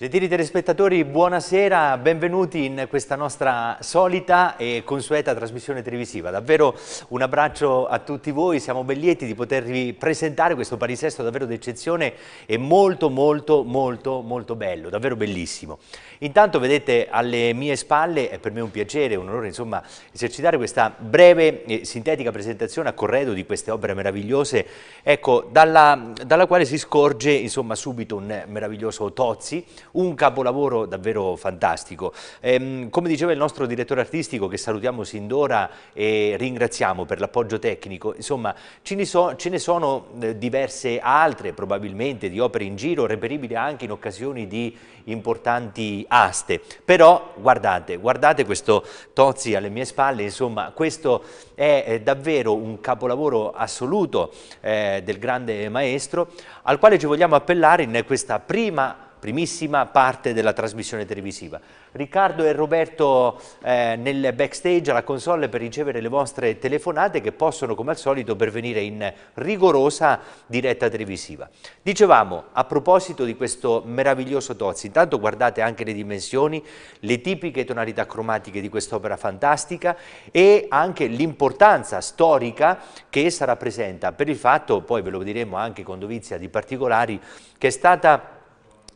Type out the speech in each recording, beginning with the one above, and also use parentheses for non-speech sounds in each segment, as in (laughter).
Gentili telespettatori, buonasera, benvenuti in questa nostra solita e consueta trasmissione televisiva. Davvero un abbraccio a tutti voi, siamo ben lieti di potervi presentare questo parisesto davvero d'eccezione e molto molto molto molto bello, davvero bellissimo. Intanto vedete alle mie spalle, è per me un piacere, un onore insomma, esercitare questa breve e sintetica presentazione a corredo di queste opere meravigliose, ecco, dalla, dalla quale si scorge insomma, subito un meraviglioso Tozzi, un capolavoro davvero fantastico. Ehm, come diceva il nostro direttore artistico, che salutiamo sin d'ora e ringraziamo per l'appoggio tecnico, insomma ce ne, so, ce ne sono eh, diverse altre probabilmente di opere in giro, reperibili anche in occasioni di importanti aste. Però guardate, guardate questo Tozzi alle mie spalle, insomma questo è eh, davvero un capolavoro assoluto eh, del grande maestro al quale ci vogliamo appellare in questa prima primissima parte della trasmissione televisiva. Riccardo e Roberto eh, nel backstage alla console per ricevere le vostre telefonate che possono come al solito pervenire in rigorosa diretta televisiva. Dicevamo a proposito di questo meraviglioso Tozzi, intanto guardate anche le dimensioni, le tipiche tonalità cromatiche di quest'opera fantastica e anche l'importanza storica che essa rappresenta per il fatto, poi ve lo diremo anche con dovizia di particolari, che è stata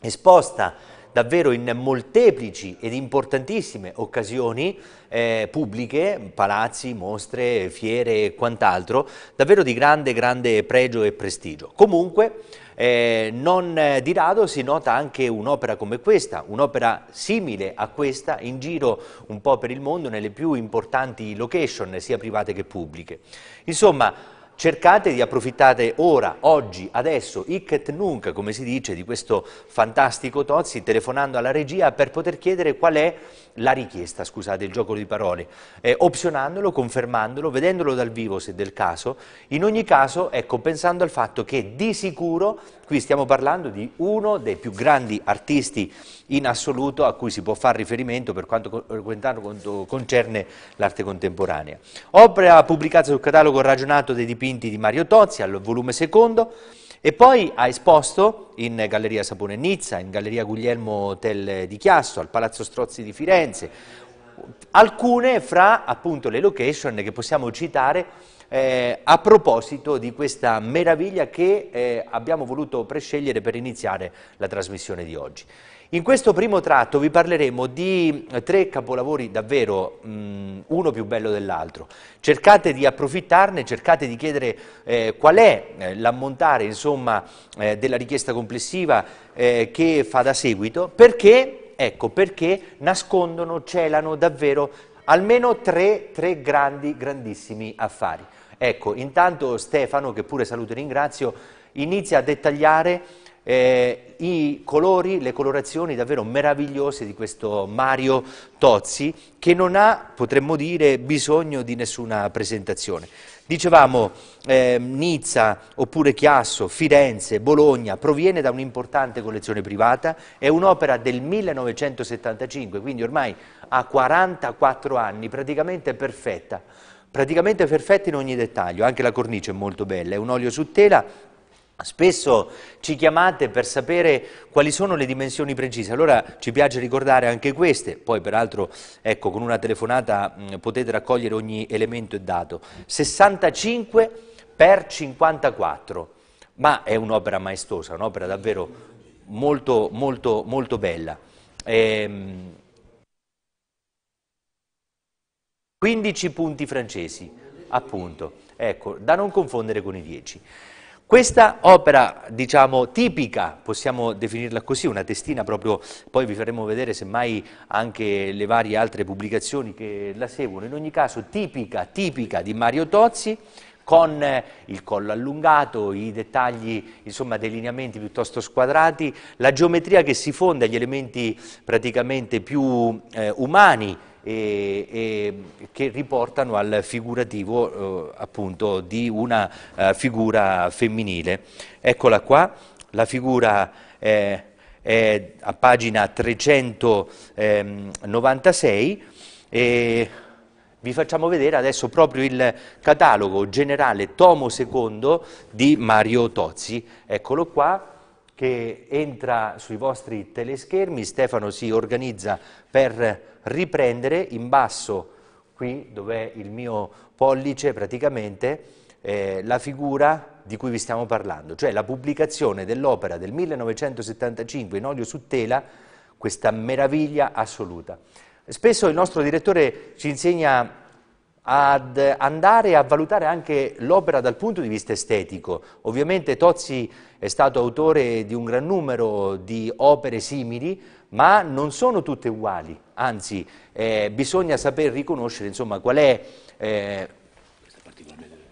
esposta davvero in molteplici ed importantissime occasioni eh, pubbliche, palazzi, mostre, fiere e quant'altro, davvero di grande, grande pregio e prestigio. Comunque, eh, non di rado si nota anche un'opera come questa, un'opera simile a questa in giro un po' per il mondo nelle più importanti location, sia private che pubbliche. Insomma, Cercate di approfittare ora, oggi, adesso, icket nunc, come si dice, di questo fantastico Tozzi, telefonando alla regia per poter chiedere qual è la richiesta scusate, il gioco di parole, eh, opzionandolo, confermandolo, vedendolo dal vivo se del caso, in ogni caso ecco, pensando al fatto che di sicuro qui stiamo parlando di uno dei più grandi artisti in assoluto a cui si può fare riferimento per quanto, concerne l'arte contemporanea. Opera pubblicata sul catalogo ragionato dei dipinti di Mario Tozzi al volume secondo, e poi ha esposto in Galleria Sapone Nizza, in Galleria Guglielmo Tell di Chiasso, al Palazzo Strozzi di Firenze, alcune fra appunto, le location che possiamo citare eh, a proposito di questa meraviglia che eh, abbiamo voluto prescegliere per iniziare la trasmissione di oggi. In questo primo tratto vi parleremo di eh, tre capolavori davvero mh, mm, uno più bello dell'altro. Cercate di approfittarne, cercate di chiedere eh, qual è eh, l'ammontare eh, della richiesta complessiva eh, che fa da seguito, perché, ecco, perché nascondono, celano davvero almeno tre, tre grandi, grandissimi affari. Ecco, intanto Stefano, che pure saluto e ringrazio, inizia a dettagliare eh, i colori, le colorazioni davvero meravigliose di questo Mario Tozzi che non ha, potremmo dire, bisogno di nessuna presentazione. Dicevamo eh, Nizza oppure Chiasso, Firenze, Bologna, proviene da un'importante collezione privata, è un'opera del 1975, quindi ormai ha 44 anni, praticamente perfetta, praticamente perfetta in ogni dettaglio, anche la cornice è molto bella, è un olio su tela Spesso ci chiamate per sapere quali sono le dimensioni precise, allora ci piace ricordare anche queste, poi peraltro ecco, con una telefonata mh, potete raccogliere ogni elemento e dato. 65 per 54, ma è un'opera maestosa, un'opera davvero molto, molto, molto bella. Ehm, 15 punti francesi, appunto, ecco, da non confondere con i 10. Questa opera, diciamo, tipica, possiamo definirla così, una testina proprio, poi vi faremo vedere semmai anche le varie altre pubblicazioni che la seguono, in ogni caso tipica, tipica di Mario Tozzi, con il collo allungato, i dettagli, insomma, dei lineamenti piuttosto squadrati, la geometria che si fonde agli elementi praticamente più eh, umani, e, e che riportano al figurativo eh, appunto di una eh, figura femminile. Eccola qua, la figura eh, è a pagina 396 ehm, e vi facciamo vedere adesso proprio il catalogo generale tomo secondo di Mario Tozzi. Eccolo qua che entra sui vostri teleschermi, Stefano si organizza per riprendere in basso, qui dove è il mio pollice praticamente, eh, la figura di cui vi stiamo parlando, cioè la pubblicazione dell'opera del 1975 in olio su tela, questa meraviglia assoluta. Spesso il nostro direttore ci insegna ad andare a valutare anche l'opera dal punto di vista estetico. Ovviamente Tozzi è stato autore di un gran numero di opere simili, ma non sono tutte uguali, anzi eh, bisogna saper riconoscere insomma, qual, è, eh,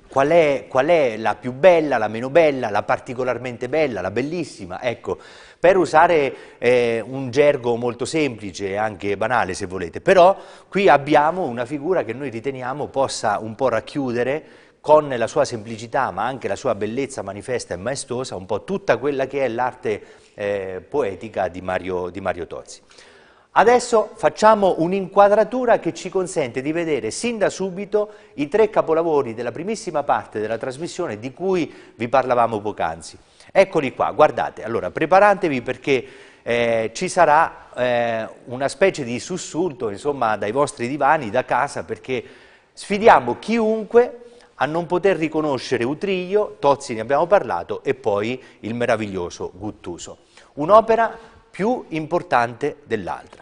qual, è, qual, è, la più bella, la meno bella, la particolarmente bella, la bellissima, ecco, per usare eh, un gergo molto semplice e anche banale se volete, però qui abbiamo una figura che noi riteniamo possa un po' racchiudere con la sua semplicità ma anche la sua bellezza manifesta e maestosa un po' tutta quella che è l'arte eh, poetica di Mario, di Mario Tozzi. Adesso facciamo un'inquadratura che ci consente di vedere sin da subito i tre capolavori della primissima parte della trasmissione di cui vi parlavamo poc'anzi. Eccoli qua, guardate, allora preparatevi perché eh, ci sarà eh, una specie di sussulto insomma, dai vostri divani, da casa, perché sfidiamo chiunque a non poter riconoscere Utrillo, Tozzi ne abbiamo parlato, e poi il meraviglioso Guttuso. Un'opera più importante dell'altra.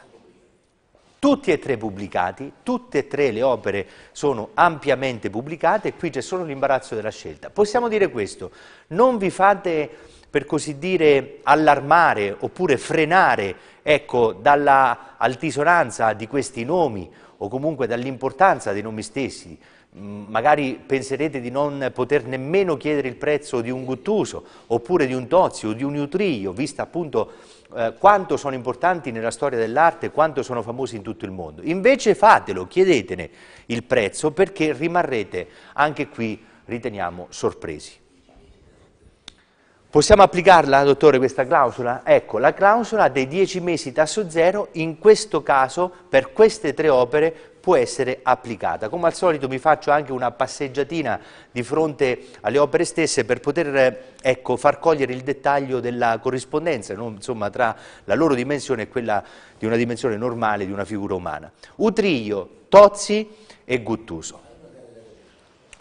Tutti e tre pubblicati, tutte e tre le opere sono ampiamente pubblicate e qui c'è solo l'imbarazzo della scelta. Possiamo dire questo, non vi fate per così dire allarmare oppure frenare ecco, dalla altisonanza di questi nomi o comunque dall'importanza dei nomi stessi. Mm, magari penserete di non poter nemmeno chiedere il prezzo di un guttuso, oppure di un tozio, di un utrillo, vista appunto eh, quanto sono importanti nella storia dell'arte, quanto sono famosi in tutto il mondo. Invece fatelo, chiedetene il prezzo perché rimarrete anche qui, riteniamo, sorpresi. Possiamo applicarla, dottore, questa clausola? Ecco, la clausola dei 10 mesi tasso zero, in questo caso, per queste tre opere, può essere applicata. Come al solito mi faccio anche una passeggiatina di fronte alle opere stesse per poter eh, ecco, far cogliere il dettaglio della corrispondenza no? Insomma, tra la loro dimensione e quella di una dimensione normale di una figura umana. Utrillo, Tozzi e Guttuso.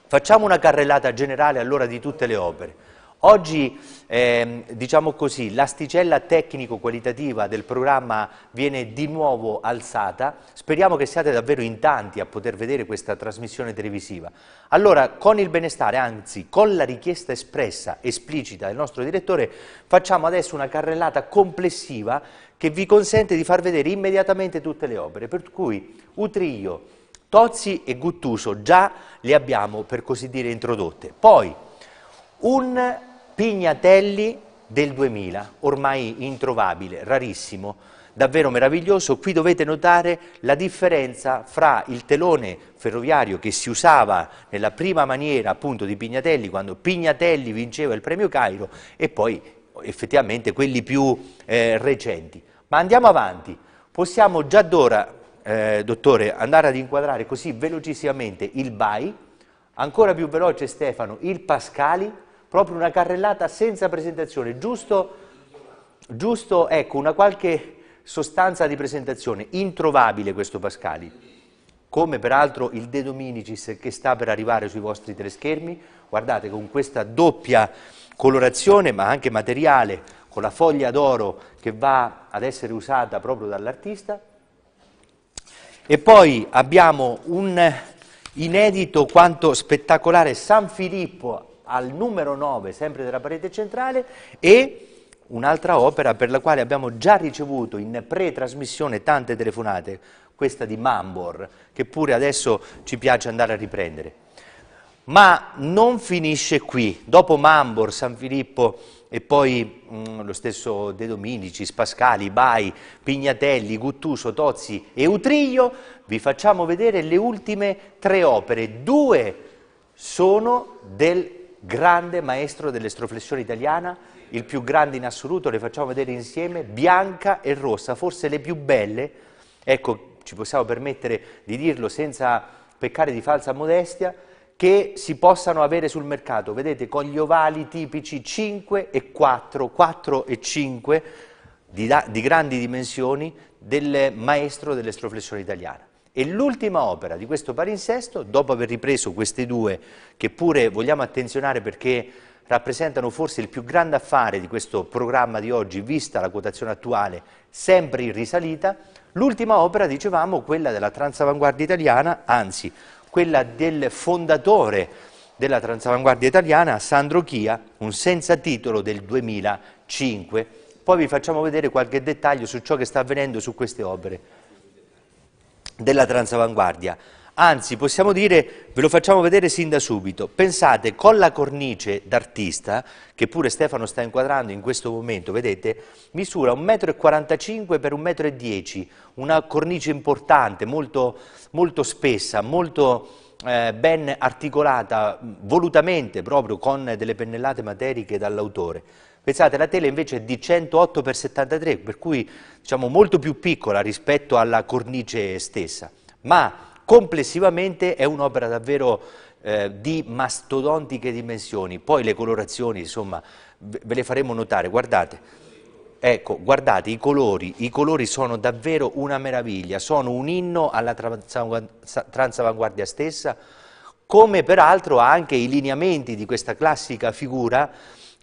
Facciamo una carrellata generale allora di tutte le opere. Oggi, eh, diciamo così, l'asticella tecnico-qualitativa del programma viene di nuovo alzata, speriamo che siate davvero in tanti a poter vedere questa trasmissione televisiva. Allora, con il benestare, anzi con la richiesta espressa, esplicita del nostro direttore, facciamo adesso una carrellata complessiva che vi consente di far vedere immediatamente tutte le opere, per cui Utrillo, Tozzi e Guttuso già le abbiamo, per così dire, introdotte. Poi, un Pignatelli del 2000, ormai introvabile, rarissimo, davvero meraviglioso. Qui dovete notare la differenza fra il telone ferroviario che si usava nella prima maniera appunto di Pignatelli, quando Pignatelli vinceva il premio Cairo, e poi effettivamente quelli più eh, recenti. Ma andiamo avanti, possiamo già d'ora, eh, dottore, andare ad inquadrare così velocissimamente il BAI, ancora più veloce Stefano, il Pascali, proprio una carrellata senza presentazione, giusto, giusto ecco, una qualche sostanza di presentazione, introvabile questo Pascali come peraltro il De Dominicis che sta per arrivare sui vostri teleschermi, guardate con questa doppia colorazione ma anche materiale, con la foglia d'oro che va ad essere usata proprio dall'artista. E poi abbiamo un inedito quanto spettacolare San Filippo al numero 9, sempre della parete centrale, e un'altra opera per la quale abbiamo già ricevuto in pre-trasmissione tante telefonate, questa di Mambor, che pure adesso ci piace andare a riprendere. Ma non finisce qui. Dopo Mambor, San Filippo e poi mh, mm, lo stesso De Dominici, Spascali, Bai, Pignatelli, Guttuso, Tozzi e Utriglio, vi facciamo vedere le ultime tre opere. Due sono del grande maestro dell'estroflessione italiana, il più grande in assoluto, le facciamo vedere insieme, bianca e rossa, forse le più belle, ecco, ci possiamo permettere di dirlo senza peccare di falsa modestia, che si possano avere sul mercato, vedete, con gli ovali tipici 5 e 4, 4 e 5, di, da, di grandi dimensioni, del maestro dell'estroflessione italiana. E l'ultima opera di questo palinsesto, dopo aver ripreso queste due, che pure vogliamo attenzionare perché rappresentano forse il più grande affare di questo programma di oggi, vista la quotazione attuale, sempre in risalita, l'ultima opera, dicevamo, quella della transavanguardia italiana, anzi, quella del fondatore della transavanguardia italiana, Sandro Chia, un senza titolo del 2005. Poi vi facciamo vedere qualche dettaglio su ciò che sta avvenendo su queste opere della transavanguardia. Anzi, possiamo dire, ve lo facciamo vedere sin da subito, pensate con la cornice d'artista, che pure Stefano sta inquadrando in questo momento, vedete, misura 1,45 m per 1,10 m, una cornice importante, molto, molto spessa, molto eh, ben articolata, volutamente proprio con delle pennellate materiche dall'autore. Pensate, la tela invece è di 108 x 73, per cui diciamo, molto più piccola rispetto alla cornice stessa, ma complessivamente è un'opera davvero eh, di mastodontiche dimensioni. Poi le colorazioni, insomma, ve le faremo notare, guardate. Ecco, guardate, i colori, i colori sono davvero una meraviglia, sono un inno alla transavanguardia stessa, come peraltro anche i lineamenti di questa classica figura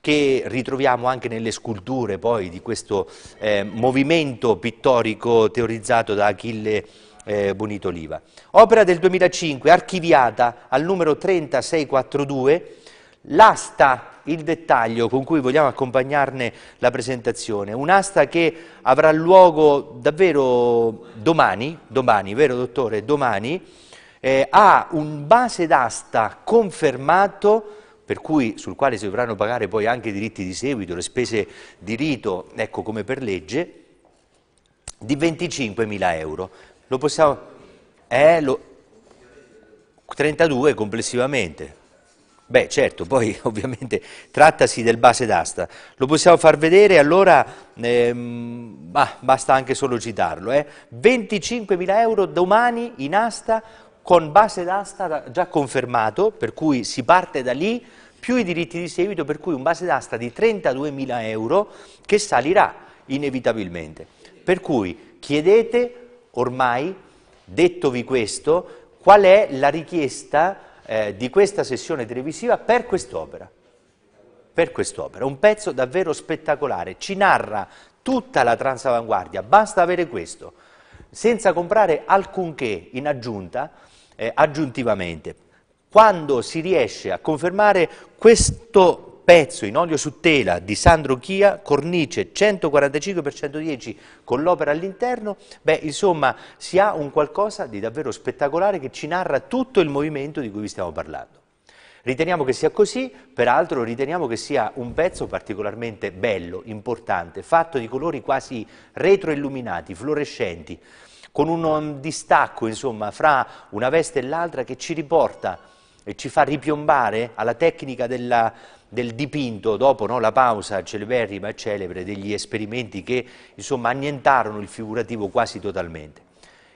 che ritroviamo anche nelle sculture poi di questo eh, movimento pittorico teorizzato da Achille eh, Bonito Oliva. Opera del 2005, archiviata al numero 3642, l'asta il dettaglio con cui vogliamo accompagnarne la presentazione, un'asta che avrà luogo davvero domani, domani, vero dottore, domani, eh, ha un base d'asta confermato per cui, sul quale si dovranno pagare poi anche i diritti di seguito, le spese di rito, ecco come per legge, di 25.000 euro. Lo possiamo... Eh, lo, 32 complessivamente. Beh, certo, poi (laughs) ovviamente trattasi del base d'asta. Lo possiamo far vedere, allora ehm, ah, basta anche solo citarlo. Eh. 25.000 euro domani in asta con base d'asta già confermato, per cui si parte da lì, più i diritti di seguito, per cui un base d'asta di 32.000 euro che salirà inevitabilmente. Per cui chiedete ormai, dettovi questo, qual è la richiesta eh, di questa sessione televisiva per quest'opera. Per quest'opera, un pezzo davvero spettacolare, ci narra tutta la transavanguardia, basta avere questo, senza comprare alcunché in aggiunta, eh, aggiuntivamente. Quando si riesce a confermare questo pezzo in olio su tela di Sandro Chia, cornice 145x110 con l'opera all'interno, beh insomma si ha un qualcosa di davvero spettacolare che ci narra tutto il movimento di cui vi stiamo parlando. Riteniamo che sia così, peraltro riteniamo che sia un pezzo particolarmente bello, importante, fatto di colori quasi retroilluminati, fluorescenti, con un distacco insomma, fra una veste e l'altra che ci riporta e ci fa ripiombare alla tecnica della, del dipinto, dopo no, la pausa celeberrima e celebre degli esperimenti che insomma, annientarono il figurativo quasi totalmente.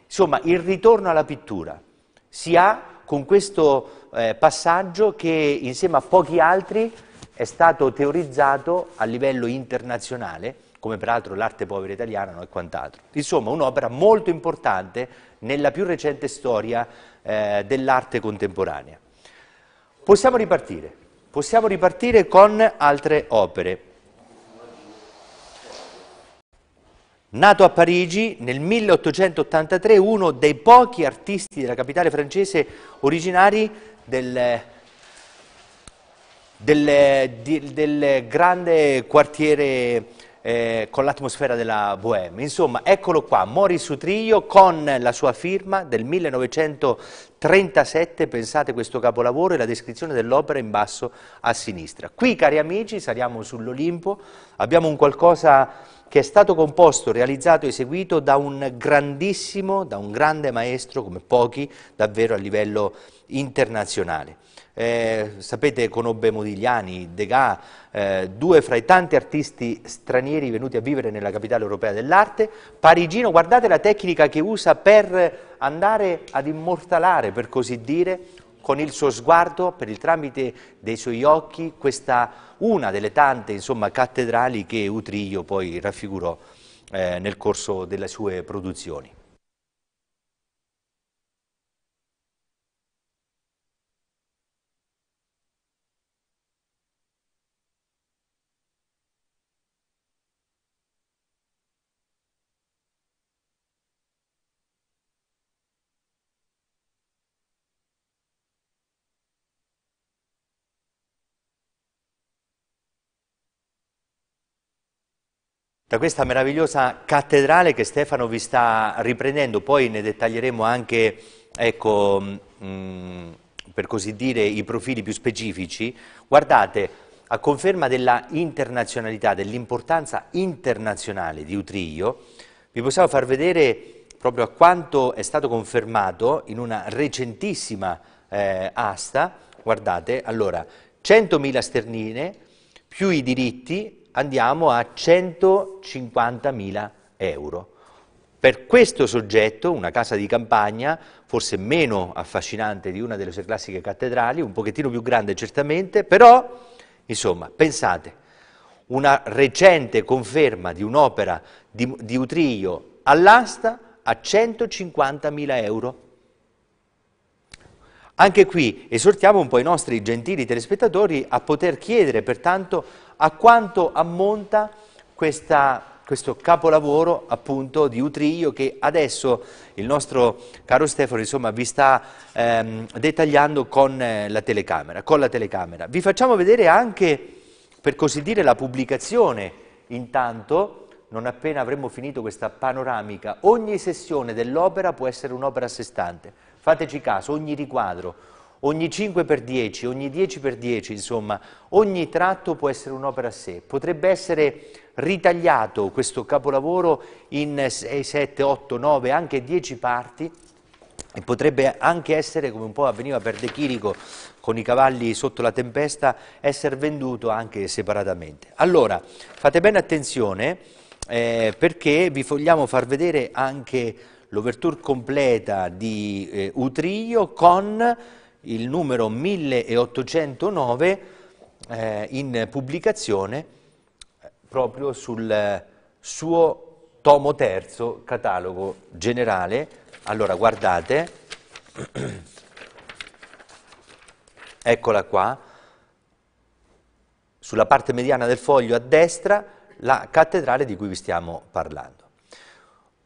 Insomma, il ritorno alla pittura si ha con questo eh, passaggio che insieme a pochi altri è stato teorizzato a livello internazionale come peraltro l'arte povera italiana no? e quant'altro. Insomma, un'opera molto importante nella più recente storia eh, dell'arte contemporanea. Possiamo ripartire, possiamo ripartire con altre opere. Nato a Parigi nel 1883, uno dei pochi artisti della capitale francese originari del, del, del, del grande quartiere eh, con l'atmosfera della Bohème. Insomma, eccolo qua, Maurice Utrillo con la sua firma del 1937, pensate questo capolavoro e la descrizione dell'opera in basso a sinistra. Qui, cari amici, saliamo sull'Olimpo, abbiamo un qualcosa che è stato composto, realizzato e eseguito da un grandissimo, da un grande maestro come pochi davvero a livello internazionale eh, sapete conobbe Modigliani, Degas, eh, due fra i tanti artisti stranieri venuti a vivere nella capitale europea dell'arte, parigino, guardate la tecnica che usa per andare ad immortalare, per così dire, con il suo sguardo, per il tramite dei suoi occhi, questa una delle tante insomma, cattedrali che Utrillo poi raffigurò eh, nel corso delle sue produzioni. da questa meravigliosa cattedrale che Stefano vi sta riprendendo, poi ne dettaglieremo anche, ecco, mh, mm, per così dire, i profili più specifici. Guardate, a conferma della internazionalità, dell'importanza internazionale di Utrillo, vi possiamo far vedere proprio a quanto è stato confermato in una recentissima eh, asta, guardate, allora, 100.000 sternine più i diritti andiamo a 150.000 euro. Per questo soggetto, una casa di campagna, forse meno affascinante di una delle sue classiche cattedrali, un pochettino più grande certamente, però, insomma, pensate, una recente conferma di un'opera di, di Utrillo all'asta a 150.000 euro. Anche qui esortiamo un po' i nostri gentili telespettatori a poter chiedere pertanto a quanto ammonta questa, questo capolavoro appunto di Utrillo che adesso il nostro caro Stefano insomma, vi sta ehm, dettagliando con, eh, la con la telecamera. Vi facciamo vedere anche, per così dire, la pubblicazione intanto non appena avremo finito questa panoramica, ogni sessione dell'opera può essere un'opera a sé stante. Fateci caso, ogni riquadro, ogni 5 per 10, ogni 10 per 10, insomma, ogni tratto può essere un'opera a sé. Potrebbe essere ritagliato questo capolavoro in 6, 7, 8, 9, anche 10 parti e potrebbe anche essere, come un po' avveniva per De Chirico con i cavalli sotto la tempesta, essere venduto anche separatamente. Allora, fate bene attenzione eh, perché vi vogliamo far vedere anche l'ouverture completa di eh, Utrillo con il numero 1809 eh, in pubblicazione proprio sul eh, suo tomo terzo, catalogo generale. Allora, guardate, (clears throat) eccola qua, sulla parte mediana del foglio a destra la cattedrale di cui vi stiamo parlando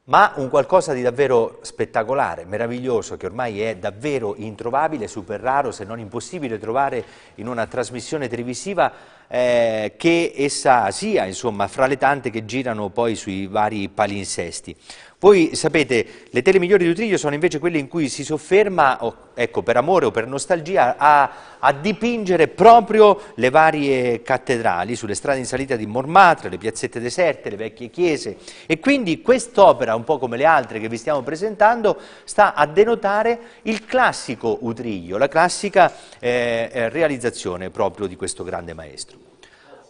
ma un qualcosa di davvero spettacolare, meraviglioso, che ormai è davvero introvabile, super raro, se non impossibile trovare in una trasmissione televisiva eh, che essa sia, insomma, fra le tante che girano poi sui vari palinsesti. Poi sapete, le tele migliori di Utriglio sono invece quelle in cui si sofferma, ecco, per amore o per nostalgia, a, a, dipingere proprio le varie cattedrali, sulle strade in salita di Mormatra, le piazzette deserte, le vecchie chiese. E quindi quest'opera, un po' come le altre che vi stiamo presentando, sta a denotare il classico Utriglio, la classica eh, eh, realizzazione proprio di questo grande maestro.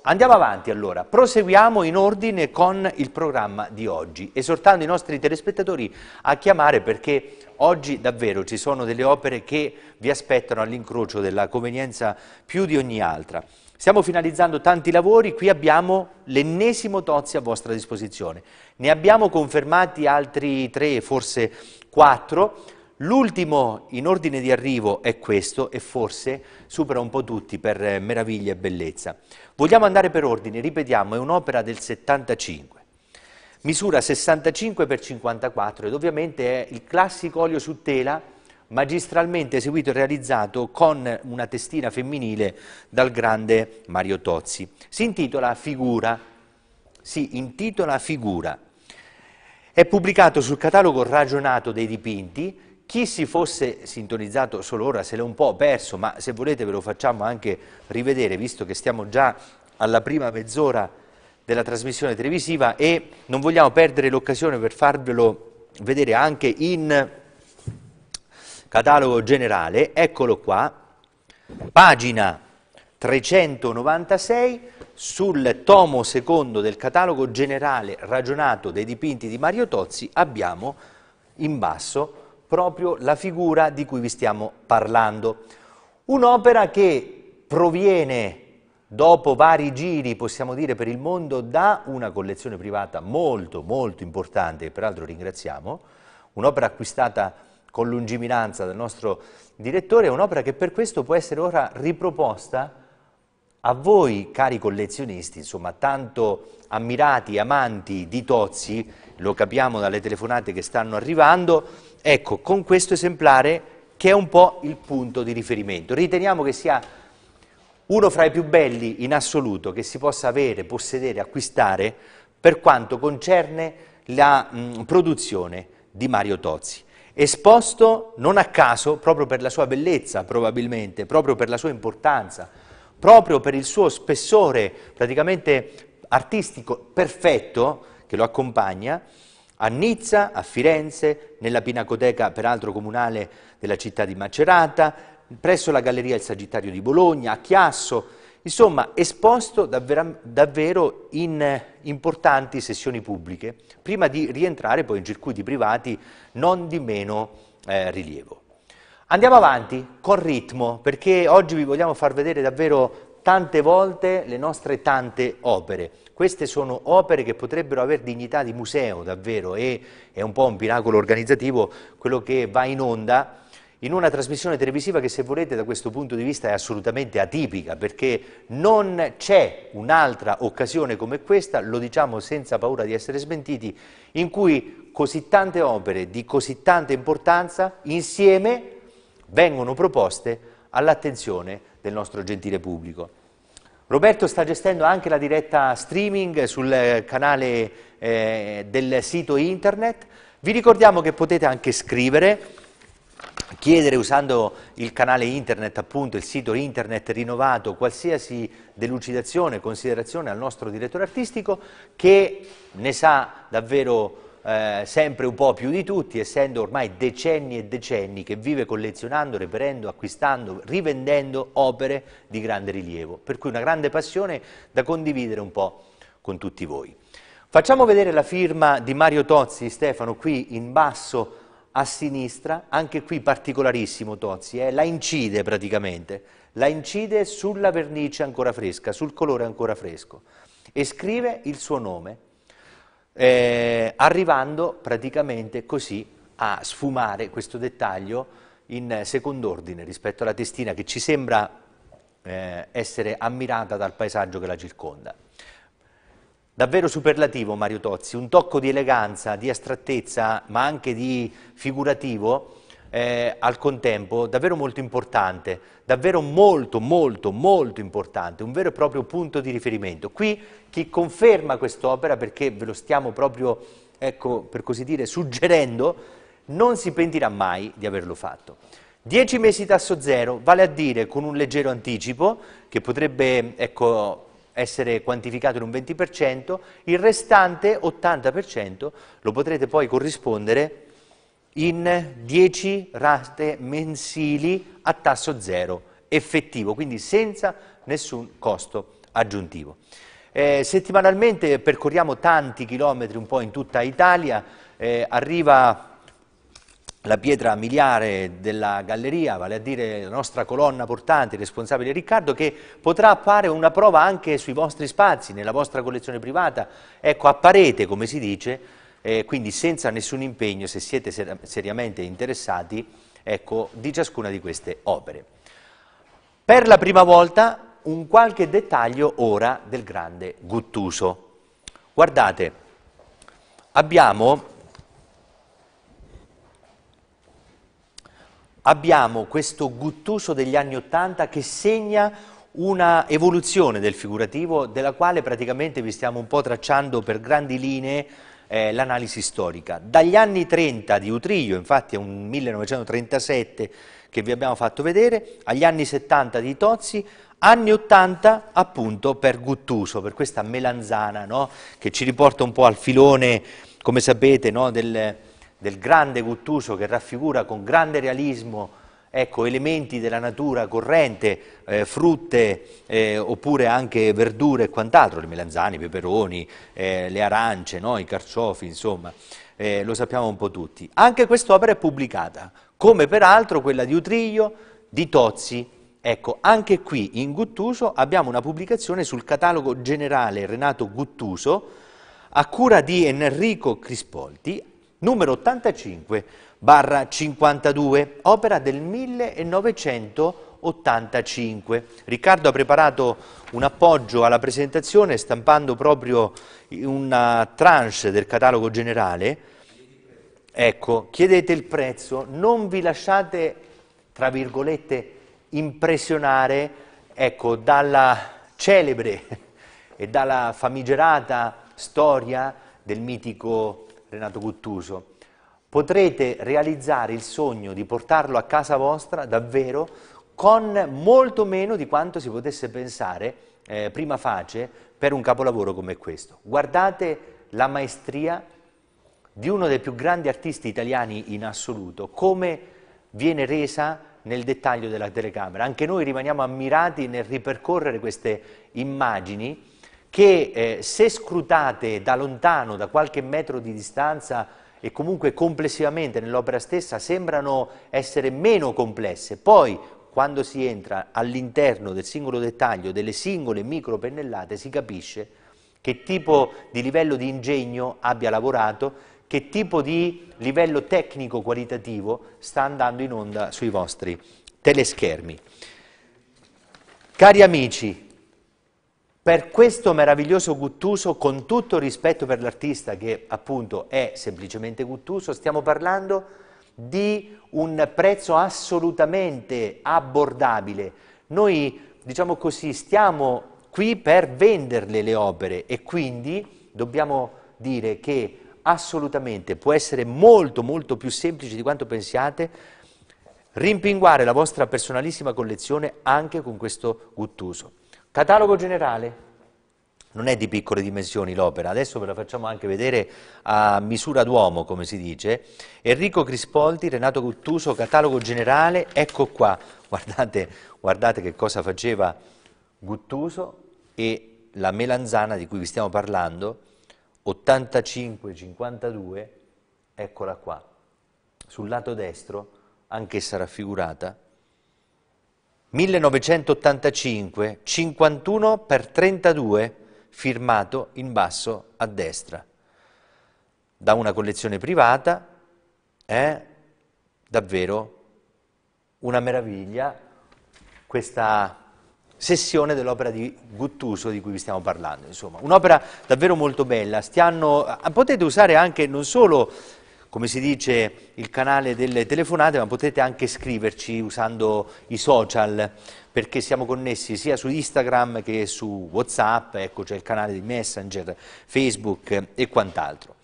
Andiamo avanti allora, proseguiamo in ordine con il programma di oggi, esortando i nostri telespettatori a chiamare perché oggi davvero ci sono delle opere che vi aspettano all'incrocio della convenienza più di ogni altra. Stiamo finalizzando tanti lavori, qui abbiamo l'ennesimo Tozzi a vostra disposizione. Ne abbiamo confermati altri tre, forse quattro, L'ultimo in ordine di arrivo è questo e forse supera un po' tutti per eh, meraviglia e bellezza. Vogliamo andare per ordine, ripetiamo, è un'opera del 75. Misura 65 x 54 ed ovviamente è il classico olio su tela magistralmente eseguito e realizzato con una testina femminile dal grande Mario Tozzi. Si intitola Figura, si intitola Figura. È pubblicato sul catalogo ragionato dei dipinti chi si fosse sintonizzato solo ora se l'è un po' perso, ma se volete ve lo facciamo anche rivedere, visto che stiamo già alla prima mezz'ora della trasmissione televisiva e non vogliamo perdere l'occasione per farvelo vedere anche in catalogo generale, eccolo qua, pagina 396 sul tomo secondo del catalogo generale ragionato dei dipinti di Mario Tozzi abbiamo in basso proprio la figura di cui vi stiamo parlando. Un'opera che proviene dopo vari giri, possiamo dire, per il mondo da una collezione privata molto, molto importante, che peraltro ringraziamo, un'opera acquistata con lungimiranza dal nostro direttore, un'opera che per questo può essere ora riproposta a voi, cari collezionisti, insomma, tanto ammirati, amanti di Tozzi, lo capiamo dalle telefonate che stanno arrivando, Ecco, con questo esemplare che è un po' il punto di riferimento. Riteniamo che sia uno fra i più belli in assoluto che si possa avere, possedere, acquistare per quanto concerne la mh, produzione di Mario Tozzi. Esposto non a caso, proprio per la sua bellezza probabilmente, proprio per la sua importanza, proprio per il suo spessore praticamente artistico perfetto che lo accompagna, a Nizza, a Firenze, nella Pinacoteca peraltro comunale della città di Macerata, presso la Galleria del Sagittario di Bologna, a Chiasso, insomma esposto davvero, davvero in eh, importanti sessioni pubbliche, prima di rientrare poi in circuiti privati non di meno eh, rilievo. Andiamo avanti con ritmo, perché oggi vi vogliamo far vedere davvero tante volte le nostre tante opere. Queste sono opere che potrebbero avere dignità di museo davvero e è un po' un miracolo organizzativo quello che va in onda in una trasmissione televisiva che se volete da questo punto di vista è assolutamente atipica perché non c'è un'altra occasione come questa, lo diciamo senza paura di essere smentiti, in cui così tante opere di così tanta importanza insieme vengono proposte all'attenzione del nostro gentile pubblico. Roberto sta gestendo anche la diretta streaming sul canale eh, del sito internet. Vi ricordiamo che potete anche scrivere, chiedere usando il canale internet, appunto il sito internet rinnovato, qualsiasi delucidazione, considerazione al nostro direttore artistico che ne sa davvero molto eh, sempre un po' più di tutti, essendo ormai decenni e decenni che vive collezionando, reperendo, acquistando, rivendendo opere di grande rilievo. Per cui una grande passione da condividere un po' con tutti voi. Facciamo vedere la firma di Mario Tozzi, Stefano, qui in basso a sinistra, anche qui particolarissimo Tozzi, eh, la incide praticamente, la incide sulla vernice ancora fresca, sul colore ancora fresco e scrive il suo nome, eh, arrivando praticamente così a sfumare questo dettaglio in secondo ordine rispetto alla testina che ci sembra eh, essere ammirata dal paesaggio che la circonda. Davvero superlativo Mario Tozzi, un tocco di eleganza, di astrattezza, ma anche di figurativo eh, al contempo davvero molto importante, davvero molto, molto, molto importante, un vero e proprio punto di riferimento. Qui chi conferma quest'opera, perché ve lo stiamo proprio, ecco, per così dire, suggerendo, non si pentirà mai di averlo fatto. Dieci mesi tasso zero, vale a dire con un leggero anticipo, che potrebbe ecco, essere quantificato in un 20%, il restante 80% lo potrete poi corrispondere in 10 rate mensili a tasso zero effettivo, quindi senza nessun costo aggiuntivo. Eh, settimanalmente percorriamo tanti chilometri un po' in tutta Italia, eh, arriva la pietra miliare della galleria, vale a dire la nostra colonna portante, il responsabile Riccardo, che potrà fare una prova anche sui vostri spazi, nella vostra collezione privata, ecco a parete come si dice, eh, quindi senza nessun impegno, se siete ser seriamente interessati, ecco, di ciascuna di queste opere. Per la prima volta un qualche dettaglio ora del grande Guttuso. Guardate, abbiamo, abbiamo questo Guttuso degli anni Ottanta che segna una evoluzione del figurativo della quale praticamente vi stiamo un po' tracciando per grandi linee eh, l'analisi storica. Dagli anni 30 di Utrillo, infatti è un 1937 che vi abbiamo fatto vedere, agli anni 70 di Tozzi, anni 80 appunto per Guttuso, per questa melanzana no? che ci riporta un po' al filone, come sapete, no? del, del grande Guttuso che raffigura con grande realismo ecco, elementi della natura corrente, eh, frutte eh, oppure anche verdure e quant'altro, le melanzane, i peperoni, eh, le arance, no? i carciofi, insomma, eh, lo sappiamo un po' tutti. Anche quest'opera è pubblicata, come peraltro quella di Utriglio, di Tozzi. Ecco, anche qui in Guttuso abbiamo una pubblicazione sul catalogo generale Renato Guttuso a cura di Enrico Crispolti, numero 85, barra 52, opera del 1985. Riccardo ha preparato un appoggio alla presentazione stampando proprio una tranche del catalogo generale. Ecco, chiedete il prezzo, non vi lasciate, tra virgolette, impressionare ecco, dalla celebre (laughs) e dalla famigerata storia del mitico Renato Guttuso potrete realizzare il sogno di portarlo a casa vostra davvero con molto meno di quanto si potesse pensare eh, prima facie per un capolavoro come questo. Guardate la maestria di uno dei più grandi artisti italiani in assoluto, come viene resa nel dettaglio della telecamera. Anche noi rimaniamo ammirati nel ripercorrere queste immagini che eh, se scrutate da lontano, da qualche metro di distanza, e comunque complessivamente nell'opera stessa sembrano essere meno complesse. Poi, quando si entra all'interno del singolo dettaglio, delle singole micro pennellate, si capisce che tipo di livello di ingegno abbia lavorato, che tipo di livello tecnico qualitativo sta andando in onda sui vostri teleschermi. Cari amici, per questo meraviglioso Guttuso, con tutto rispetto per l'artista che appunto è semplicemente Guttuso, stiamo parlando di un prezzo assolutamente abbordabile. Noi, diciamo così, stiamo qui per venderle le opere e quindi dobbiamo dire che assolutamente può essere molto molto più semplice di quanto pensiate rimpinguare la vostra personalissima collezione anche con questo Guttuso. Catalogo generale. Non è di piccole dimensioni l'opera, adesso ve la facciamo anche vedere a misura d'uomo, come si dice. Enrico Crispolti, Renato Guttuso, catalogo generale, ecco qua. Guardate, guardate che cosa faceva Guttuso e la melanzana di cui vi stiamo parlando, 85-52, eccola qua. Sul lato destro, anch'essa raffigurata, 1985 51 per 32 firmato in basso a destra da una collezione privata è davvero una meraviglia questa sessione dell'opera di Guttuso di cui vi stiamo parlando, insomma, un'opera davvero molto bella, Stiano, eh, potete usare anche non solo come si dice, il canale delle telefonate, ma potete anche scriverci usando i social, perché siamo connessi sia su Instagram che su Whatsapp, ecco c'è il canale di Messenger, Facebook e quant'altro.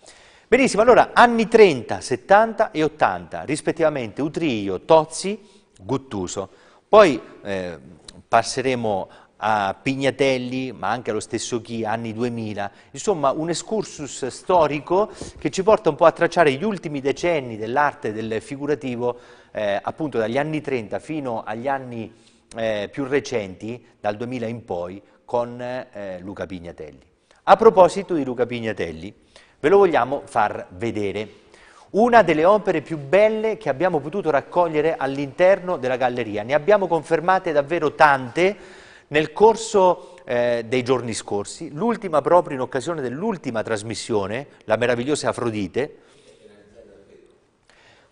Benissimo, allora anni 30, 70 e 80, rispettivamente Utrillo, Tozzi, Guttuso. Poi eh, passeremo a Pignatelli, ma anche allo stesso Chi, anni 2000. Insomma, un excursus storico che ci porta un po' a tracciare gli ultimi decenni dell'arte del figurativo, eh, appunto dagli anni 30 fino agli anni eh, più recenti, dal 2000 in poi, con eh, Luca Pignatelli. A proposito di Luca Pignatelli, ve lo vogliamo far vedere. Una delle opere più belle che abbiamo potuto raccogliere all'interno della galleria. Ne abbiamo confermate davvero tante, nel corso eh, dei giorni scorsi, l'ultima proprio in occasione dell'ultima trasmissione, la meravigliosa Afrodite,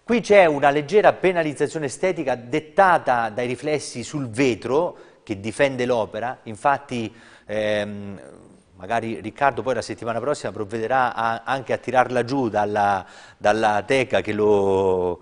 qui c'è una leggera penalizzazione estetica dettata dai riflessi sul vetro che difende l'opera, infatti ehm, magari Riccardo poi la settimana prossima provvederà a, anche a tirarla giù dalla, dalla teca che lo,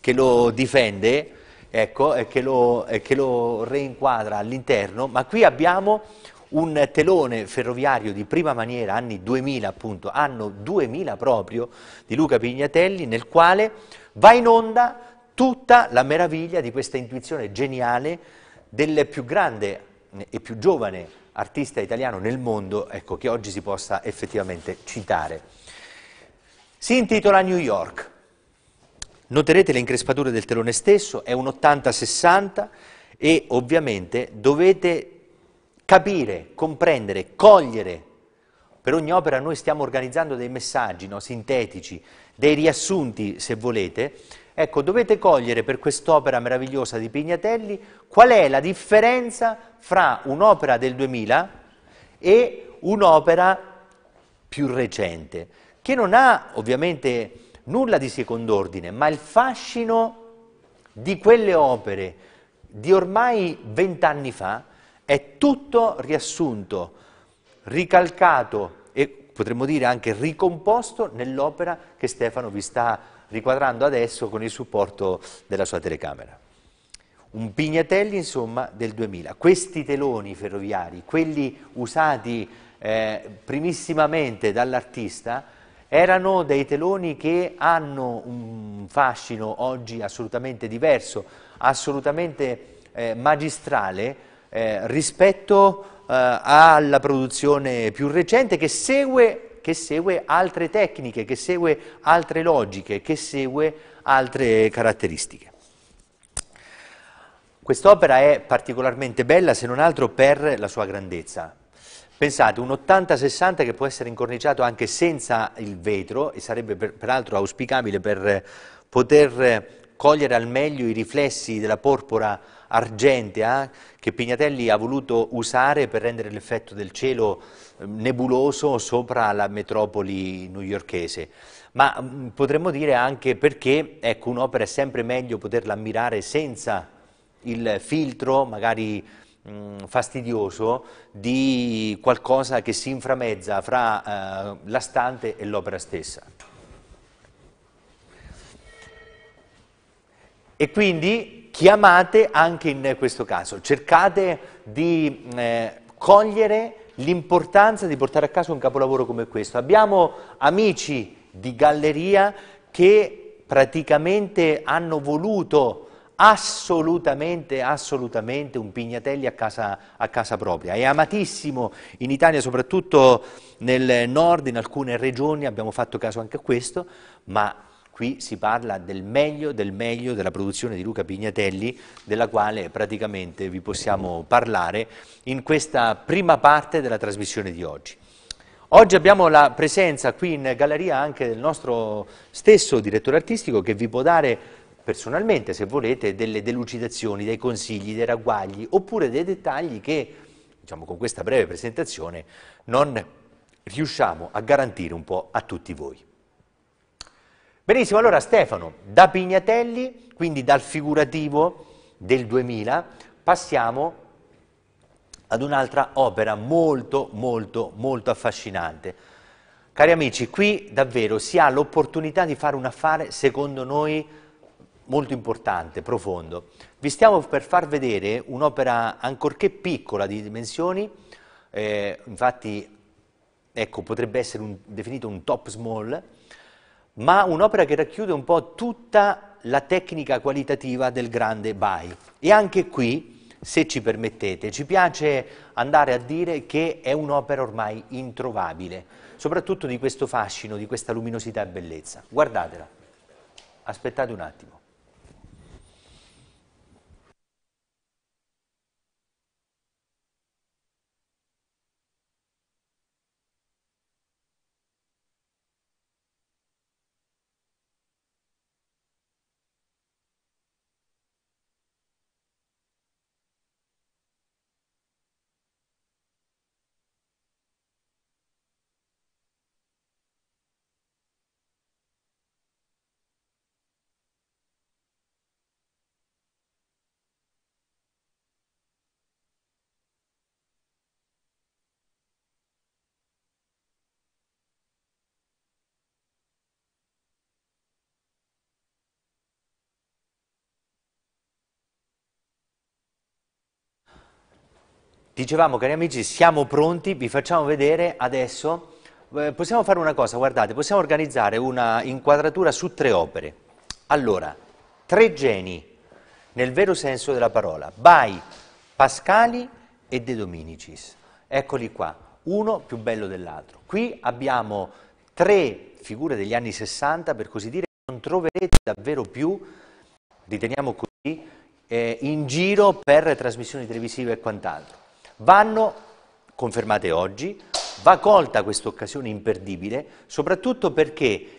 che lo difende, ecco, e che lo, e che lo reinquadra all'interno, ma qui abbiamo un telone ferroviario di prima maniera, anni 2000 appunto, anno 2000 proprio, di Luca Pignatelli, nel quale va in onda tutta la meraviglia di questa intuizione geniale del più grande e più giovane artista italiano nel mondo, ecco, che oggi si possa effettivamente citare. Si intitola New York. Noterete le increspature del telone stesso, è un 80-60 e ovviamente dovete capire, comprendere, cogliere. Per ogni opera noi stiamo organizzando dei messaggi no, sintetici, dei riassunti se volete. Ecco, dovete cogliere per quest'opera meravigliosa di Pignatelli qual è la differenza fra un'opera del 2000 e un'opera più recente, che non ha ovviamente nulla di secondo ordine, ma il fascino di quelle opere di ormai vent'anni fa è tutto riassunto, ricalcato e potremmo dire anche ricomposto nell'opera che Stefano vi sta riquadrando adesso con il supporto della sua telecamera. Un Pignatelli, insomma, del 2000. Questi teloni ferroviari, quelli usati eh, primissimamente dall'artista, erano dei teloni che hanno un fascino oggi assolutamente diverso, assolutamente eh, magistrale eh, rispetto eh, alla produzione più recente che segue, che segue altre tecniche, che segue altre logiche, che segue altre caratteristiche. Quest'opera è particolarmente bella se non altro per la sua grandezza, Pensate, un 80-60 che può essere incorniciato anche senza il vetro e sarebbe per, peraltro auspicabile per eh, poter eh, cogliere al meglio i riflessi della porpora argentea ah, che Pignatelli ha voluto usare per rendere l'effetto del cielo ehm, nebuloso sopra la metropoli newyorchese. Ma mh, mm, potremmo dire anche perché ecco, un'opera è sempre meglio poterla ammirare senza il filtro, magari Mm, fastidioso di qualcosa che si inframezza fra eh, la stante e l'opera stessa. E quindi chiamate anche in questo caso, cercate di eh, cogliere l'importanza di portare a casa un capolavoro come questo. Abbiamo amici di galleria che praticamente hanno voluto assolutamente, assolutamente un Pignatelli a casa, a casa, propria. È amatissimo in Italia, soprattutto nel nord, in alcune regioni, abbiamo fatto caso anche a questo, ma qui si parla del meglio, del meglio della produzione di Luca Pignatelli, della quale praticamente vi possiamo parlare in questa prima parte della trasmissione di oggi. Oggi abbiamo la presenza qui in galleria anche del nostro stesso direttore artistico che vi può dare personalmente, se volete, delle delucidazioni, dei consigli, dei ragguagli, oppure dei dettagli che, diciamo, con questa breve presentazione non riusciamo a garantire un po' a tutti voi. Benissimo, allora Stefano, da Pignatelli, quindi dal figurativo del 2000, passiamo ad un'altra opera molto, molto, molto affascinante. Cari amici, qui davvero si ha l'opportunità di fare un affare, secondo noi, molto importante, profondo. Vi stiamo per far vedere un'opera ancorché piccola di dimensioni, eh, infatti ecco, potrebbe essere un, definito un top small, ma un'opera che racchiude un po' tutta la tecnica qualitativa del grande Bai. E anche qui, se ci permettete, ci piace andare a dire che è un'opera ormai introvabile, soprattutto di questo fascino, di questa luminosità e bellezza. Guardatela, aspettate un attimo. Dicevamo, cari amici, siamo pronti, vi facciamo vedere adesso. Eh, possiamo fare una cosa, guardate, possiamo organizzare una inquadratura su tre opere. Allora, tre geni, nel vero senso della parola, Bai, Pascali e De Dominicis. Eccoli qua, uno più bello dell'altro. Qui abbiamo tre figure degli anni 60, per così dire, che non troverete davvero più, riteniamo così, eh, in giro per trasmissioni televisive e quant'altro vanno confermate oggi, va colta questa occasione imperdibile, soprattutto perché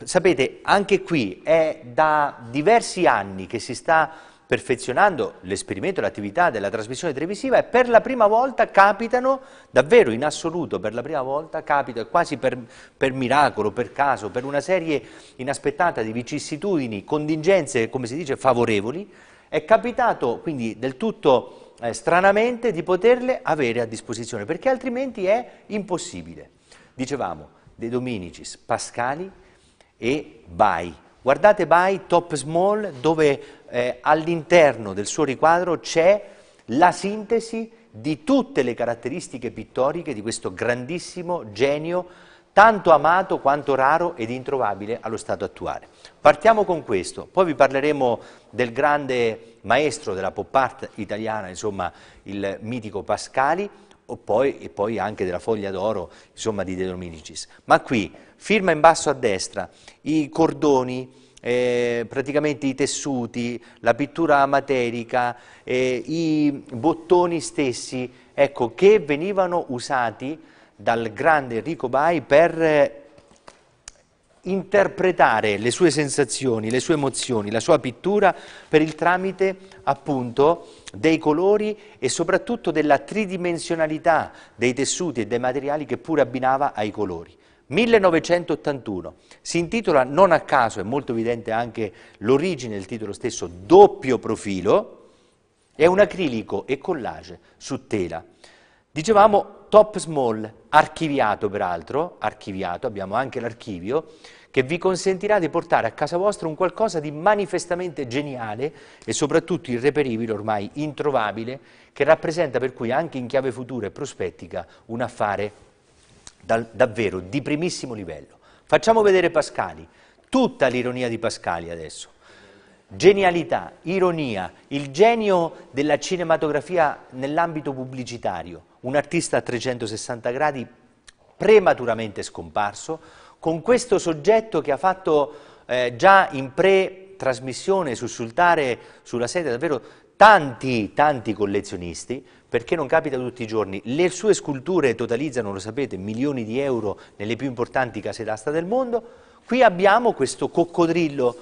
Sapete, anche qui è da diversi anni che si sta perfezionando l'esperimento l'attività della trasmissione televisiva e per la prima volta capitano, davvero in assoluto per la prima volta, capita quasi per, per miracolo, per caso, per una serie inaspettata di vicissitudini, contingenze, come si dice, favorevoli, è capitato quindi del tutto eh, stranamente di poterle avere a disposizione, perché altrimenti è impossibile. Dicevamo, De Dominicis, Pascali e Bai. Guardate Bai, Top Small, dove eh, all'interno del suo riquadro c'è la sintesi di tutte le caratteristiche pittoriche di questo grandissimo genio, tanto amato quanto raro ed introvabile allo stato attuale. Partiamo con questo, poi vi parleremo del grande maestro della pop art italiana, insomma il mitico Pascali, poi, e poi anche della foglia d'oro, insomma di De Dominicis. Ma qui, firma in basso a destra, i cordoni, eh, praticamente i tessuti, la pittura materica, eh, i bottoni stessi, ecco, che venivano usati dal grande Enrico Bai per interpretare le sue sensazioni, le sue emozioni, la sua pittura per il tramite appunto dei colori e soprattutto della tridimensionalità dei tessuti e dei materiali che pure abbinava ai colori. 1981 si intitola non a caso, è molto evidente anche l'origine del titolo stesso, doppio profilo, è un acrilico e collage su tela. Dicevamo Top Small, archiviato peraltro, archiviato, abbiamo anche l'archivio, che vi consentirà di portare a casa vostra un qualcosa di manifestamente geniale e soprattutto irreperibile, ormai introvabile, che rappresenta per cui anche in chiave futura e prospettica un affare dal, davvero di primissimo livello. Facciamo vedere Pascali, tutta l'ironia di Pascali adesso. Genialità, ironia, il genio della cinematografia nell'ambito pubblicitario, un artista a 360 gradi prematuramente scomparso, con questo soggetto che ha fatto eh, già in pre-trasmissione sussultare sulla sede davvero tanti, tanti collezionisti, perché non capita tutti i giorni. Le sue sculture totalizzano, lo sapete, milioni di euro nelle più importanti case d'asta del mondo. Qui abbiamo questo coccodrillo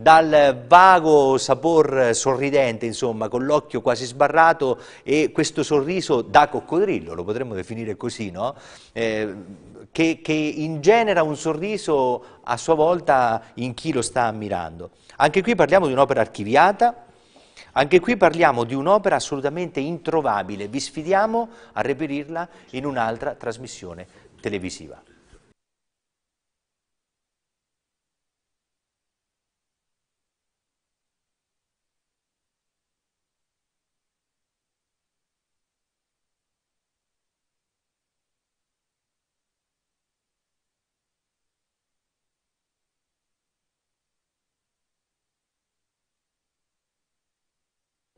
dal vago sapor sorridente, insomma, con l'occhio quasi sbarrato e questo sorriso da coccodrillo, lo potremmo definire così, no? Eh, che, che ingenera un sorriso a sua volta in chi lo sta ammirando. Anche qui parliamo di un'opera archiviata, anche qui parliamo di un'opera assolutamente introvabile, vi sfidiamo a reperirla in un'altra trasmissione televisiva.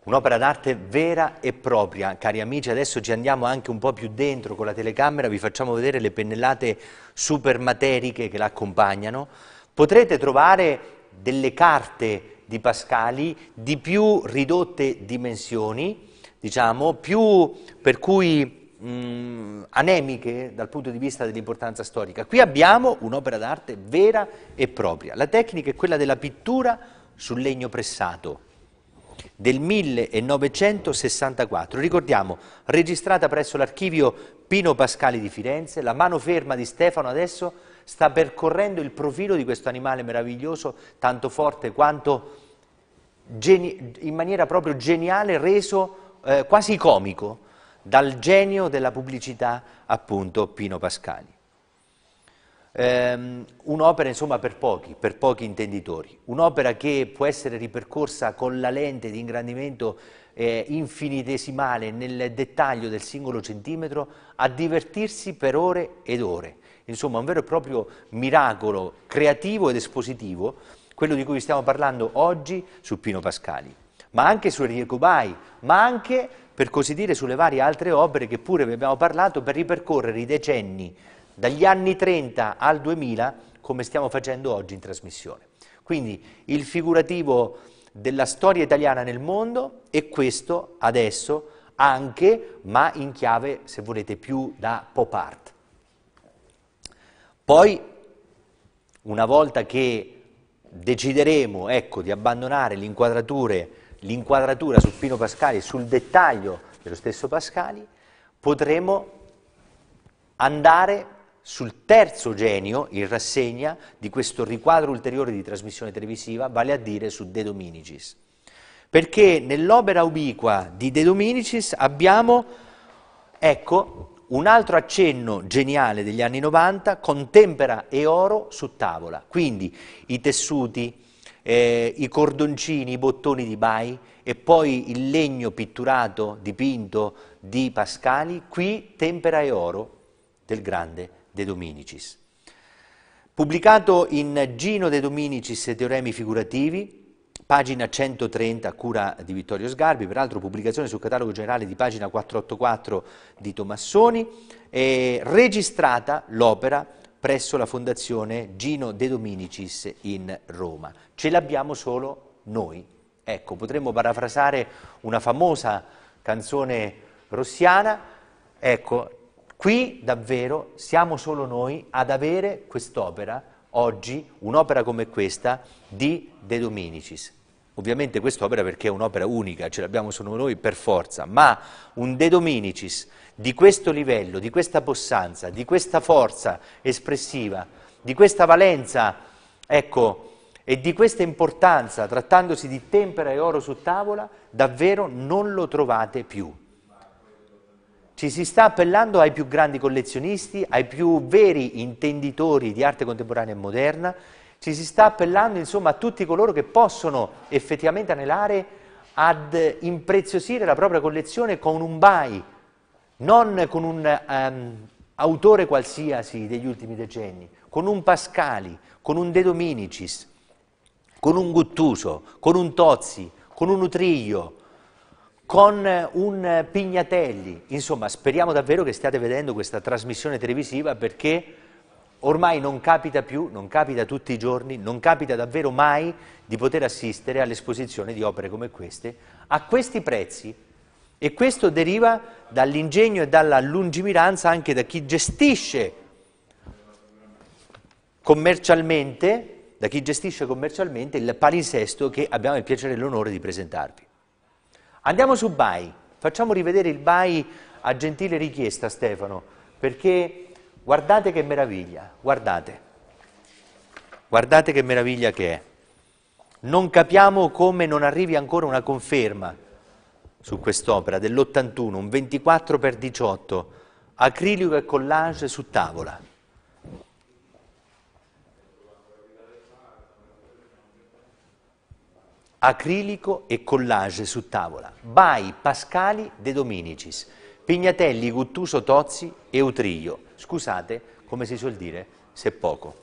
Un'opera d'arte vera e propria, cari amici, adesso ci andiamo anche un po' più dentro con la telecamera, vi facciamo vedere le pennellate supermateriche che l'accompagnano. Potrete trovare delle carte di Pascali di più ridotte dimensioni, diciamo, più per cui mh, mm, anemiche dal punto di vista dell'importanza storica. Qui abbiamo un'opera d'arte vera e propria. La tecnica è quella della pittura sul legno pressato del 1964. Ricordiamo, registrata presso l'archivio Pino Pascali di Firenze, la mano ferma di Stefano adesso sta percorrendo il profilo di questo animale meraviglioso, tanto forte quanto in maniera proprio geniale, reso eh, quasi comico dal genio della pubblicità appunto Pino Pascali. Um, un'opera insomma per pochi, per pochi intenditori, un'opera che può essere ripercorsa con la lente di ingrandimento eh, infinitesimale nel dettaglio del singolo centimetro a divertirsi per ore ed ore. Insomma un vero e proprio miracolo creativo ed espositivo, quello di cui stiamo parlando oggi su Pino Pascali, ma anche su Enrico Bai, ma anche per così dire sulle varie altre opere che pure vi abbiamo parlato per ripercorrere i decenni dagli anni 30 al 2000 come stiamo facendo oggi in trasmissione. Quindi il figurativo della storia italiana nel mondo e questo adesso anche, ma in chiave, se volete, più da pop art. Poi, una volta che decideremo ecco, di abbandonare l'inquadratura su Pino Pascali, sul dettaglio dello stesso Pascali, potremo andare sul terzo genio in rassegna di questo riquadro ulteriore di trasmissione televisiva, vale a dire su De Dominicis. Perché nell'opera ubiqua di De Dominicis abbiamo, ecco, un altro accenno geniale degli anni 90 con tempera e oro su tavola, quindi i tessuti, eh, i cordoncini, i bottoni di Bai e poi il legno pitturato, dipinto di Pascali, qui tempera e oro del grande De Dominicis. Pubblicato in Gino De Dominicis e Teoremi figurativi, pagina 130 a cura di Vittorio Sgarbi, peraltro pubblicazione sul catalogo generale di pagina 484 di Tommassoni, registrata l'opera presso la Fondazione Gino De Dominicis in Roma. Ce l'abbiamo solo noi. Ecco, potremmo parafrasare una famosa canzone rossiana, ecco, Qui davvero siamo solo noi ad avere quest'opera, oggi un'opera come questa di De Dominicis. Ovviamente quest'opera perché è un'opera unica, ce l'abbiamo solo noi per forza, ma un De Dominicis di questo livello, di questa possanza, di questa forza espressiva, di questa valenza, ecco, e di questa importanza, trattandosi di tempera e oro su tavola, davvero non lo trovate più. Ci si sta appellando ai più grandi collezionisti, ai più veri intenditori di arte contemporanea e moderna, ci si sta appellando insomma a tutti coloro che possono effettivamente anelare ad impreziosire la propria collezione con un buy, non con un um, autore qualsiasi degli ultimi decenni, con un Pascali, con un De Dominicis, con un Guttuso, con un Tozzi, con un Utriglio, con un Pignatelli. Insomma, speriamo davvero che stiate vedendo questa trasmissione televisiva perché ormai non capita più, non capita tutti i giorni, non capita davvero mai di poter assistere all'esposizione di opere come queste a questi prezzi. E questo deriva dall'ingegno e dalla lungimiranza anche da chi gestisce commercialmente, da chi gestisce commercialmente il palinsesto che abbiamo il piacere e l'onore di presentarvi. Andiamo su Bai, facciamo rivedere il Bai a gentile richiesta Stefano, perché guardate che meraviglia, guardate, guardate che meraviglia che è. Non capiamo come non arrivi ancora una conferma su quest'opera dell'81, un 24x18, acrilico e collage su tavola. acrilico e collage su tavola, Bai, Pascali, De Dominicis, Pignatelli, Guttuso, Tozzi e Utrillo. Scusate, come si suol dire, se poco.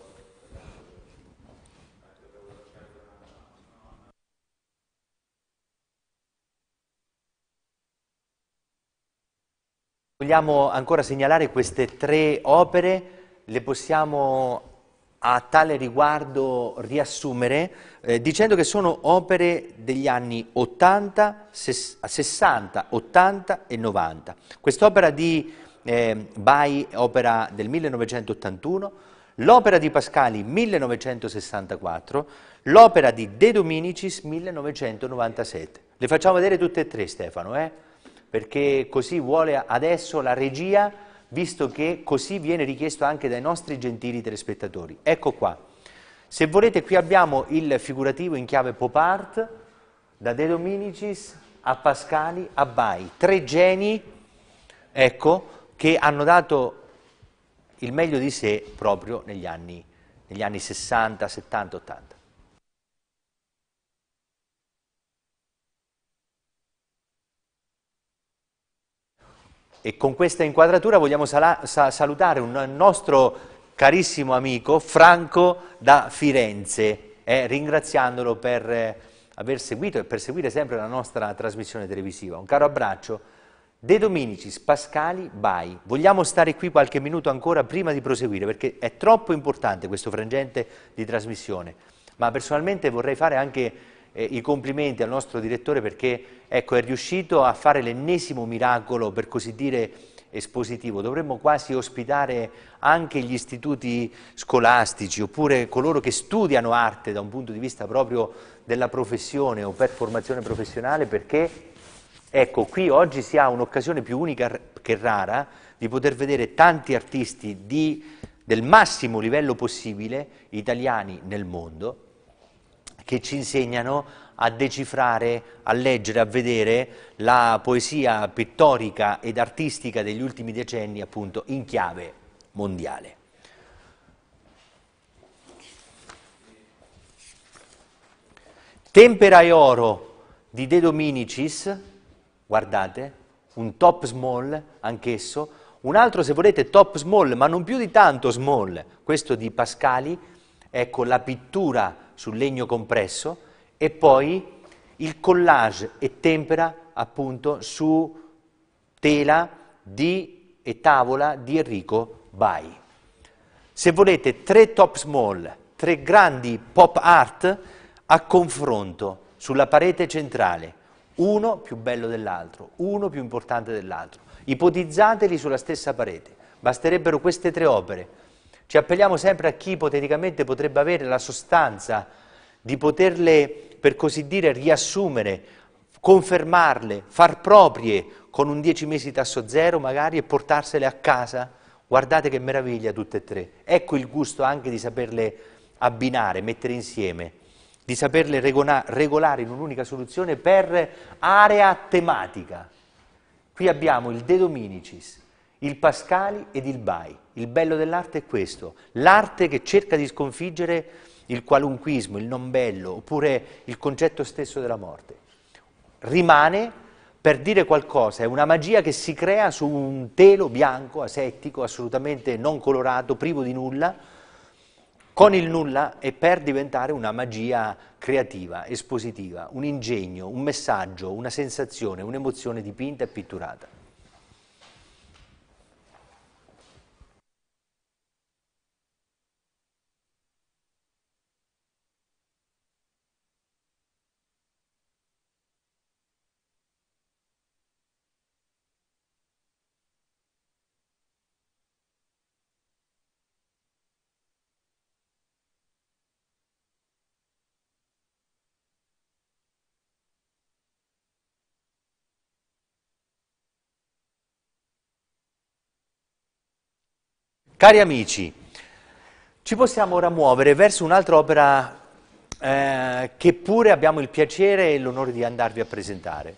Vogliamo ancora segnalare queste tre opere, le possiamo a tale riguardo riassumere eh, dicendo che sono opere degli anni 80, 60, 80 e 90. Quest'opera di eh, Bai è opera del 1981, l'opera di Pascali 1964, l'opera di De Dominicis 1997. Le facciamo vedere tutte e tre Stefano, eh? perché così vuole adesso la regia visto che così viene richiesto anche dai nostri gentili telespettatori. Ecco qua. Se volete qui abbiamo il figurativo in chiave pop art, da De Dominicis a Pascali a Bai, tre geni ecco, che hanno dato il meglio di sé proprio negli anni, negli anni 60, 70, 80. E con questa inquadratura vogliamo salutare un nostro carissimo amico Franco da Firenze, eh, ringraziandolo per eh, aver seguito e per seguire sempre la nostra trasmissione televisiva. Un caro abbraccio. De Dominicis, Pascali, Bai. Vogliamo stare qui qualche minuto ancora prima di proseguire perché è troppo importante questo frangente di trasmissione, ma personalmente vorrei fare anche eh, i complimenti al nostro direttore perché ecco, è riuscito a fare l'ennesimo miracolo, per così dire, espositivo. Dovremmo quasi ospitare anche gli istituti scolastici oppure coloro che studiano arte da un punto di vista proprio della professione o per formazione professionale perché ecco, qui oggi si ha un'occasione più unica che rara di poter vedere tanti artisti di, del massimo livello possibile italiani nel mondo che ci insegnano a decifrare, a leggere, a vedere la poesia pittorica ed artistica degli ultimi decenni appunto in chiave mondiale. Tempera e oro di De Dominicis, guardate, un top small anch'esso, un altro se volete top small, ma non più di tanto small, questo di Pascali, ecco la pittura sul legno compresso e poi il collage e tempera appunto su tela di, e tavola di Enrico Bai. Se volete tre top small, tre grandi pop art a confronto sulla parete centrale, uno più bello dell'altro, uno più importante dell'altro, ipotizzateli sulla stessa parete, basterebbero queste tre opere ci appelliamo sempre a chi ipoteticamente potrebbe avere la sostanza di poterle, per così dire, riassumere, confermarle, far proprie con un 10 mesi tasso zero magari e portarsele a casa. Guardate che meraviglia tutte e tre. Ecco il gusto anche di saperle abbinare, mettere insieme, di saperle regolare in un'unica soluzione per area tematica. Qui abbiamo il De Dominicis, il Pascali ed il Bai. Il bello dell'arte è questo, l'arte che cerca di sconfiggere il qualunquismo, il non bello, oppure il concetto stesso della morte. Rimane per dire qualcosa, è una magia che si crea su un telo bianco, asettico, assolutamente non colorato, privo di nulla, con il nulla e per diventare una magia creativa, espositiva, un ingegno, un messaggio, una sensazione, un'emozione dipinta e pitturata. Cari amici, ci possiamo ora muovere verso un'altra opera eh, che pure abbiamo il piacere e l'onore di andarvi a presentare.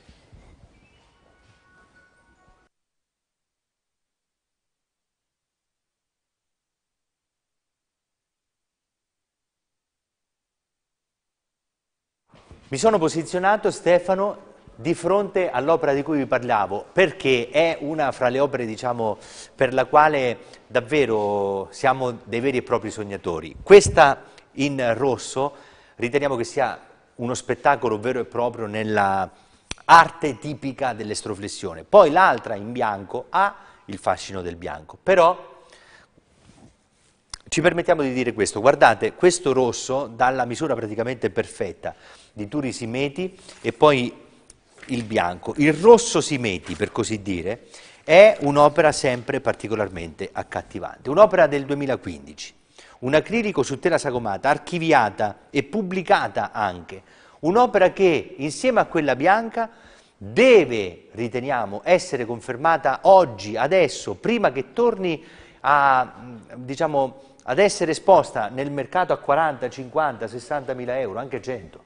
Mi sono posizionato, Stefano, di fronte all'opera di cui vi parlavo, perché è una fra le opere diciamo, per la quale davvero siamo dei veri e propri sognatori. Questa in rosso riteniamo che sia uno spettacolo vero e proprio nella arte tipica dell'estroflessione. Poi l'altra in bianco ha il fascino del bianco, però ci permettiamo di dire questo, guardate, questo rosso dà la misura praticamente perfetta di Turi Meti e poi il bianco. Il rosso Simeti, per così dire, è un'opera sempre particolarmente accattivante, un'opera del 2015, un acrilico su tela sagomata, archiviata e pubblicata anche, un'opera che insieme a quella bianca deve, riteniamo, essere confermata oggi, adesso, prima che torni a, diciamo, ad essere esposta nel mercato a 40, 50, 60 mila euro, anche 100.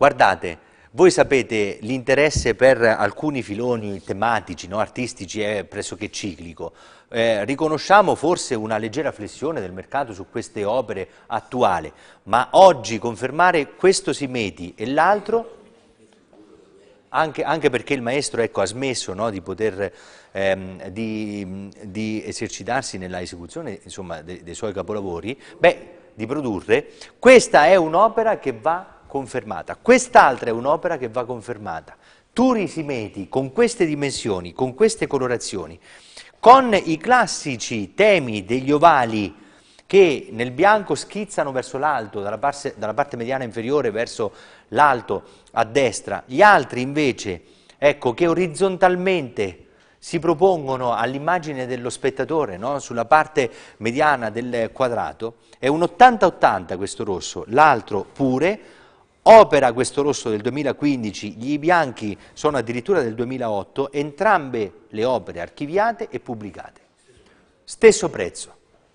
Guardate, voi sapete l'interesse per alcuni filoni tematici, no, artistici, è pressoché ciclico. Eh, riconosciamo forse una leggera flessione del mercato su queste opere attuali, ma oggi confermare questo Simeti e l'altro, anche, anche, perché il maestro ecco, ha smesso no, di, poter, ehm, di, di esercitarsi nella esecuzione insomma, de, dei suoi capolavori, beh, di produrre, questa è un'opera che va confermata. Quest'altra è un'opera che va confermata. Turi meti con queste dimensioni, con queste colorazioni, con i classici temi degli ovali che nel bianco schizzano verso l'alto, dalla, dalla, parte mediana inferiore verso l'alto a destra, gli altri invece, ecco, che orizzontalmente si propongono all'immagine dello spettatore, no? sulla parte mediana del quadrato, è un 80-80 questo rosso, l'altro pure, opera questo rosso del 2015, gli bianchi sono addirittura del 2008, entrambe le opere archiviate e pubblicate. Stesso prezzo,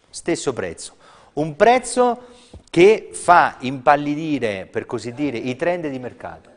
stesso prezzo. Un prezzo che fa impallidire, per così dire, i trend di mercato.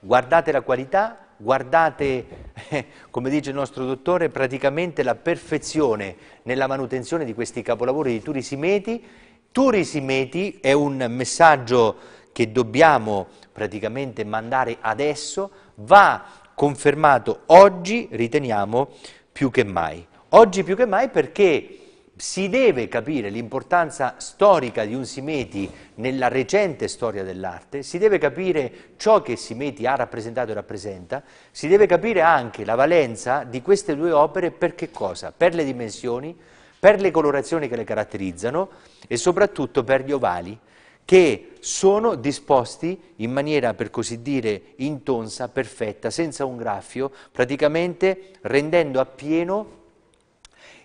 Guardate la qualità, guardate, eh, come dice il nostro dottore, praticamente la perfezione nella manutenzione di questi capolavori di Turisimeti. Turisimeti è un messaggio che dobbiamo praticamente mandare adesso va confermato oggi, riteniamo, più che mai. Oggi più che mai perché si deve capire l'importanza storica di un Simeti nella recente storia dell'arte, si deve capire ciò che Simeti ha rappresentato e rappresenta, si deve capire anche la valenza di queste due opere per che cosa? Per le dimensioni, per le colorazioni che le caratterizzano e soprattutto per gli ovali, che sono disposti in maniera, per così dire, intonsa, perfetta, senza un graffio, praticamente rendendo appieno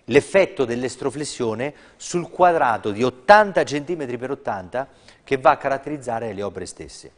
l'effetto dell'estroflessione sul quadrato di 80 cm x 80 che va a caratterizzare le opere stesse.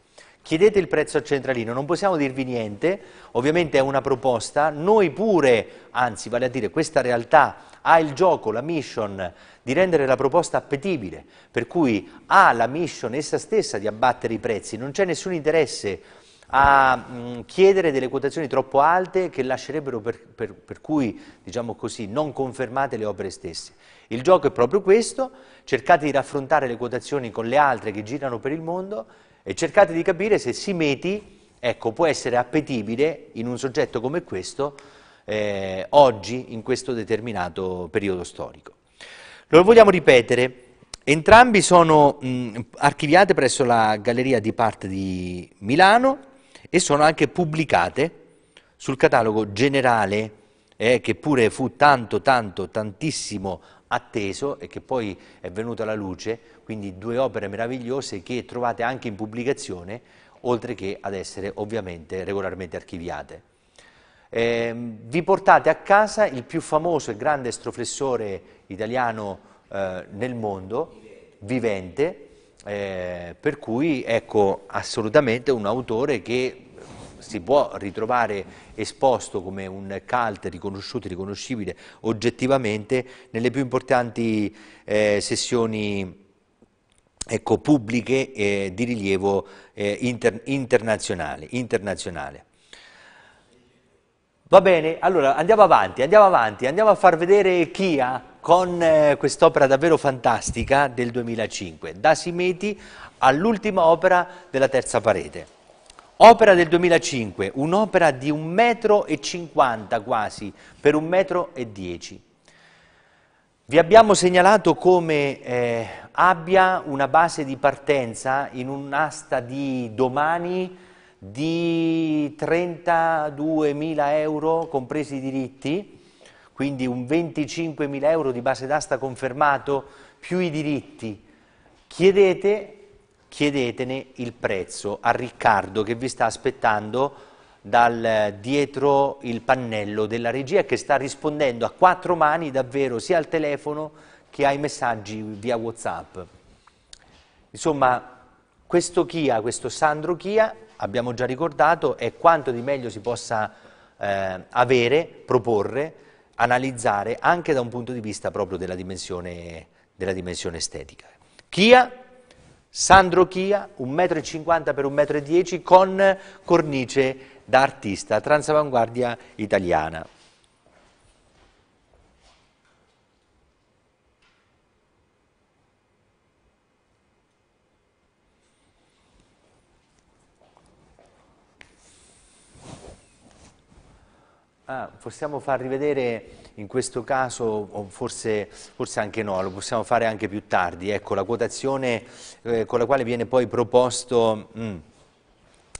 Chiedete il prezzo al centralino, non possiamo dirvi niente, ovviamente è una proposta, noi pure, anzi vale a dire questa realtà ha il gioco, la mission di rendere la proposta appetibile, per cui ha la mission essa stessa di abbattere i prezzi, non c'è nessun interesse a mh, mm, chiedere delle quotazioni troppo alte che lascerebbero per, per, per cui, diciamo così, non confermate le opere stesse. Il gioco è proprio questo, cercate di raffrontare le quotazioni con le altre che girano per il mondo e cercate di capire se simeti ecco, può essere appetibile in un soggetto come questo eh, oggi, in questo determinato periodo storico. Lo vogliamo ripetere, entrambi sono mh, archiviate presso la Galleria di Parte di Milano e sono anche pubblicate sul catalogo generale eh, che pure fu tanto, tanto, tantissimo atteso e che poi è venuto alla luce, quindi due opere meravigliose che trovate anche in pubblicazione, oltre che ad essere ovviamente regolarmente archiviate. Eh, vi portate a casa il più famoso e grande stroflessore italiano eh, nel mondo, vivente, eh, per cui ecco assolutamente un autore che si può ritrovare esposto come un cult riconosciuto e riconoscibile oggettivamente nelle più importanti eh, sessioni ecco, pubbliche eh, di rilievo eh, inter internazionale, internazionale. Va bene, allora andiamo avanti, andiamo avanti, andiamo a far vedere Kia con eh, quest'opera davvero fantastica del 2005, da Simeti all'ultima opera della terza parete. Opera del 2005, un'opera di 1,50 m quasi, per 1,10 m. Vi abbiamo segnalato come eh, abbia una base di partenza in un'asta di domani di 32.000 euro compresi i diritti, quindi un 25.000 euro di base d'asta confermato più i diritti. Chiedete chiedetene il prezzo a Riccardo che vi sta aspettando dal dietro il pannello della regia che sta rispondendo a quattro mani davvero sia al telefono che ai messaggi via Whatsapp. Insomma, questo Kia, questo Sandro Kia, abbiamo già ricordato, è quanto di meglio si possa eh, avere, proporre, analizzare anche da un punto di vista proprio della dimensione, della dimensione estetica. Kia Sandro Chia, 1,50 m x 1,10 m con cornice da artista, transavanguardia italiana. Ah, possiamo far rivedere in questo caso forse, forse, anche no, lo possiamo fare anche più tardi. Ecco, la quotazione eh, con la quale viene poi proposto mm,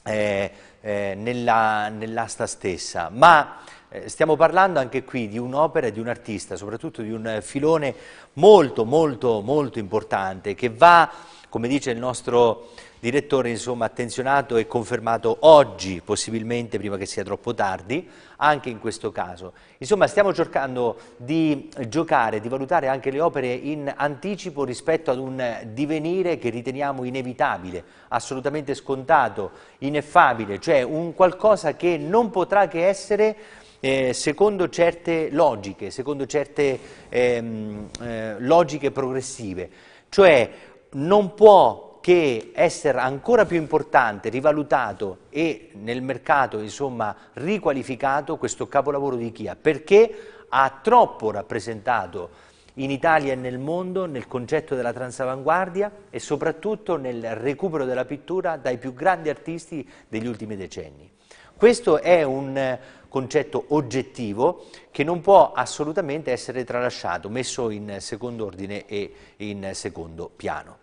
eh, eh, nell'asta stessa, ma eh, stiamo parlando anche qui di un'opera e di un artista, soprattutto di un filone molto, molto, molto importante che va, come dice il nostro direttore insomma attenzionato e confermato oggi, possibilmente prima che sia troppo tardi, anche in questo caso. Insomma stiamo cercando di giocare, di valutare anche le opere in anticipo rispetto ad un divenire che riteniamo inevitabile, assolutamente scontato, ineffabile, cioè un qualcosa che non potrà che essere eh, secondo certe logiche, secondo certe ehm, eh, logiche progressive. Cioè non può che essere ancora più importante, rivalutato e nel mercato insomma riqualificato questo capolavoro di Kia, perché ha troppo rappresentato in Italia e nel mondo nel concetto della transavanguardia e soprattutto nel recupero della pittura dai più grandi artisti degli ultimi decenni. Questo è un concetto oggettivo che non può assolutamente essere tralasciato, messo in secondo ordine e in secondo piano.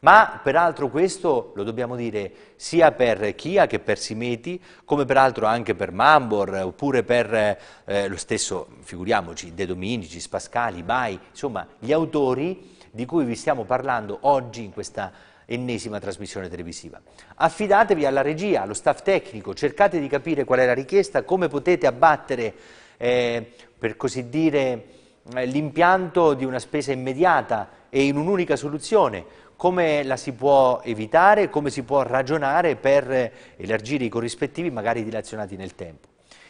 Ma peraltro questo lo dobbiamo dire sia per Chia che per Simeti, come peraltro anche per Mambor, oppure per eh, lo stesso, figuriamoci, De Dominici, Spascali, Bai, insomma gli autori di cui vi stiamo parlando oggi in questa ennesima trasmissione televisiva. Affidatevi alla regia, allo staff tecnico, cercate di capire qual è la richiesta, come potete abbattere, eh, per così dire, eh, l'impianto di una spesa immediata e in un'unica soluzione, come la si può evitare, come si può ragionare per elargire i corrispettivi magari dilazionati nel tempo.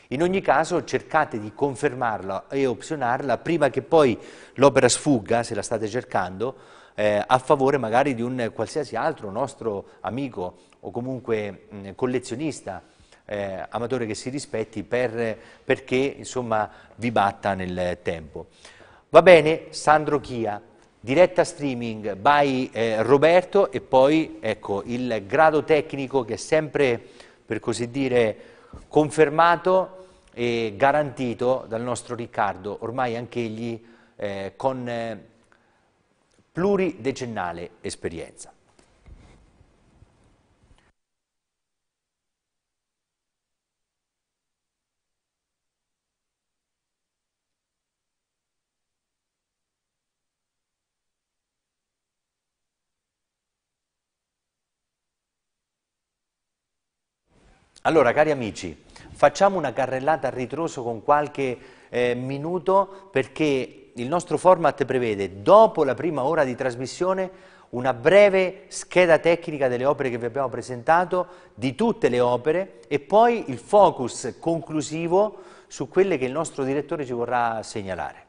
In ogni caso cercate di confermarla e opzionarla prima che poi l'opera sfugga, se la state cercando, eh, a favore magari di un qualsiasi altro nostro amico o comunque mh, collezionista, eh, amatore che si rispetti per, perché insomma vi batta nel tempo. Va bene, Sandro Chia diretta streaming by eh, Roberto e poi ecco, il grado tecnico che è sempre, per così dire, confermato e garantito dal nostro Riccardo, ormai anche egli eh, con eh, pluridecennale esperienza. Allora, cari amici, facciamo una carrellata a ritroso con qualche eh, minuto perché il nostro format prevede, dopo la prima ora di trasmissione, una breve scheda tecnica delle opere che vi abbiamo presentato, di tutte le opere, e poi il focus conclusivo su quelle che il nostro direttore ci vorrà segnalare.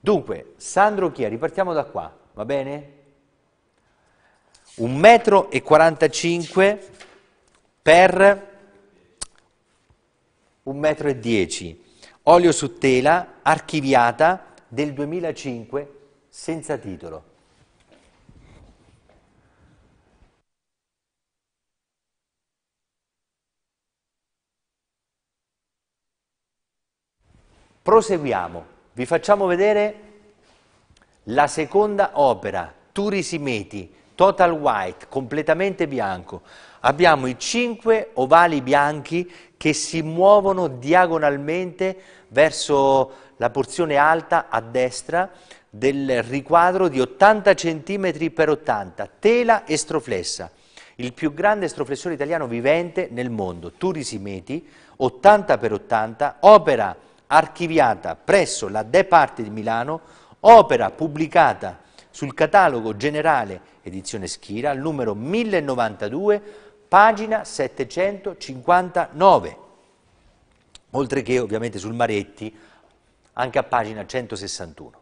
Dunque, Sandro Chia, ripartiamo da qua, va bene? 1,45 45 per 1,10 m, olio su tela, archiviata del 2005, senza titolo. Proseguiamo, vi facciamo vedere la seconda opera, Turisimeti, total white, completamente bianco. Abbiamo i cinque ovali bianchi che si muovono diagonalmente verso la porzione alta a destra del riquadro di 80 cm x 80, tela estroflessa, Il più grande estroflessore italiano vivente nel mondo, Turisi Meti, 80 x 80, opera archiviata presso la De Parte di Milano, opera pubblicata sul catalogo generale edizione Schira, numero 1092, pagina 759, oltre che ovviamente sul Maretti, anche a pagina 161.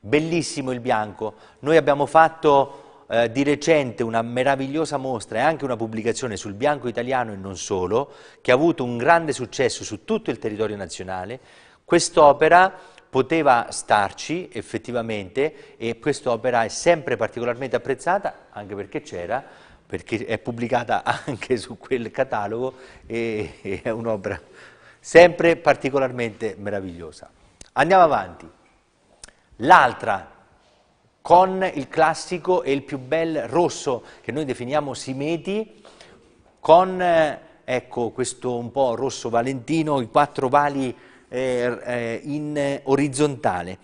Bellissimo il bianco, noi abbiamo fatto eh, di recente una meravigliosa mostra e anche una pubblicazione sul bianco italiano e non solo, che ha avuto un grande successo su tutto il territorio nazionale, quest'opera poteva starci effettivamente e quest'opera è sempre particolarmente apprezzata, anche perché c'era perché è pubblicata (laughs) anche su quel catalogo e è un'opera sempre particolarmente meravigliosa. Andiamo avanti. L'altra con il classico e il più bel rosso che noi definiamo simeti con eh, ecco questo un po' rosso valentino, i quattro vali eh, eh, in orizzontale.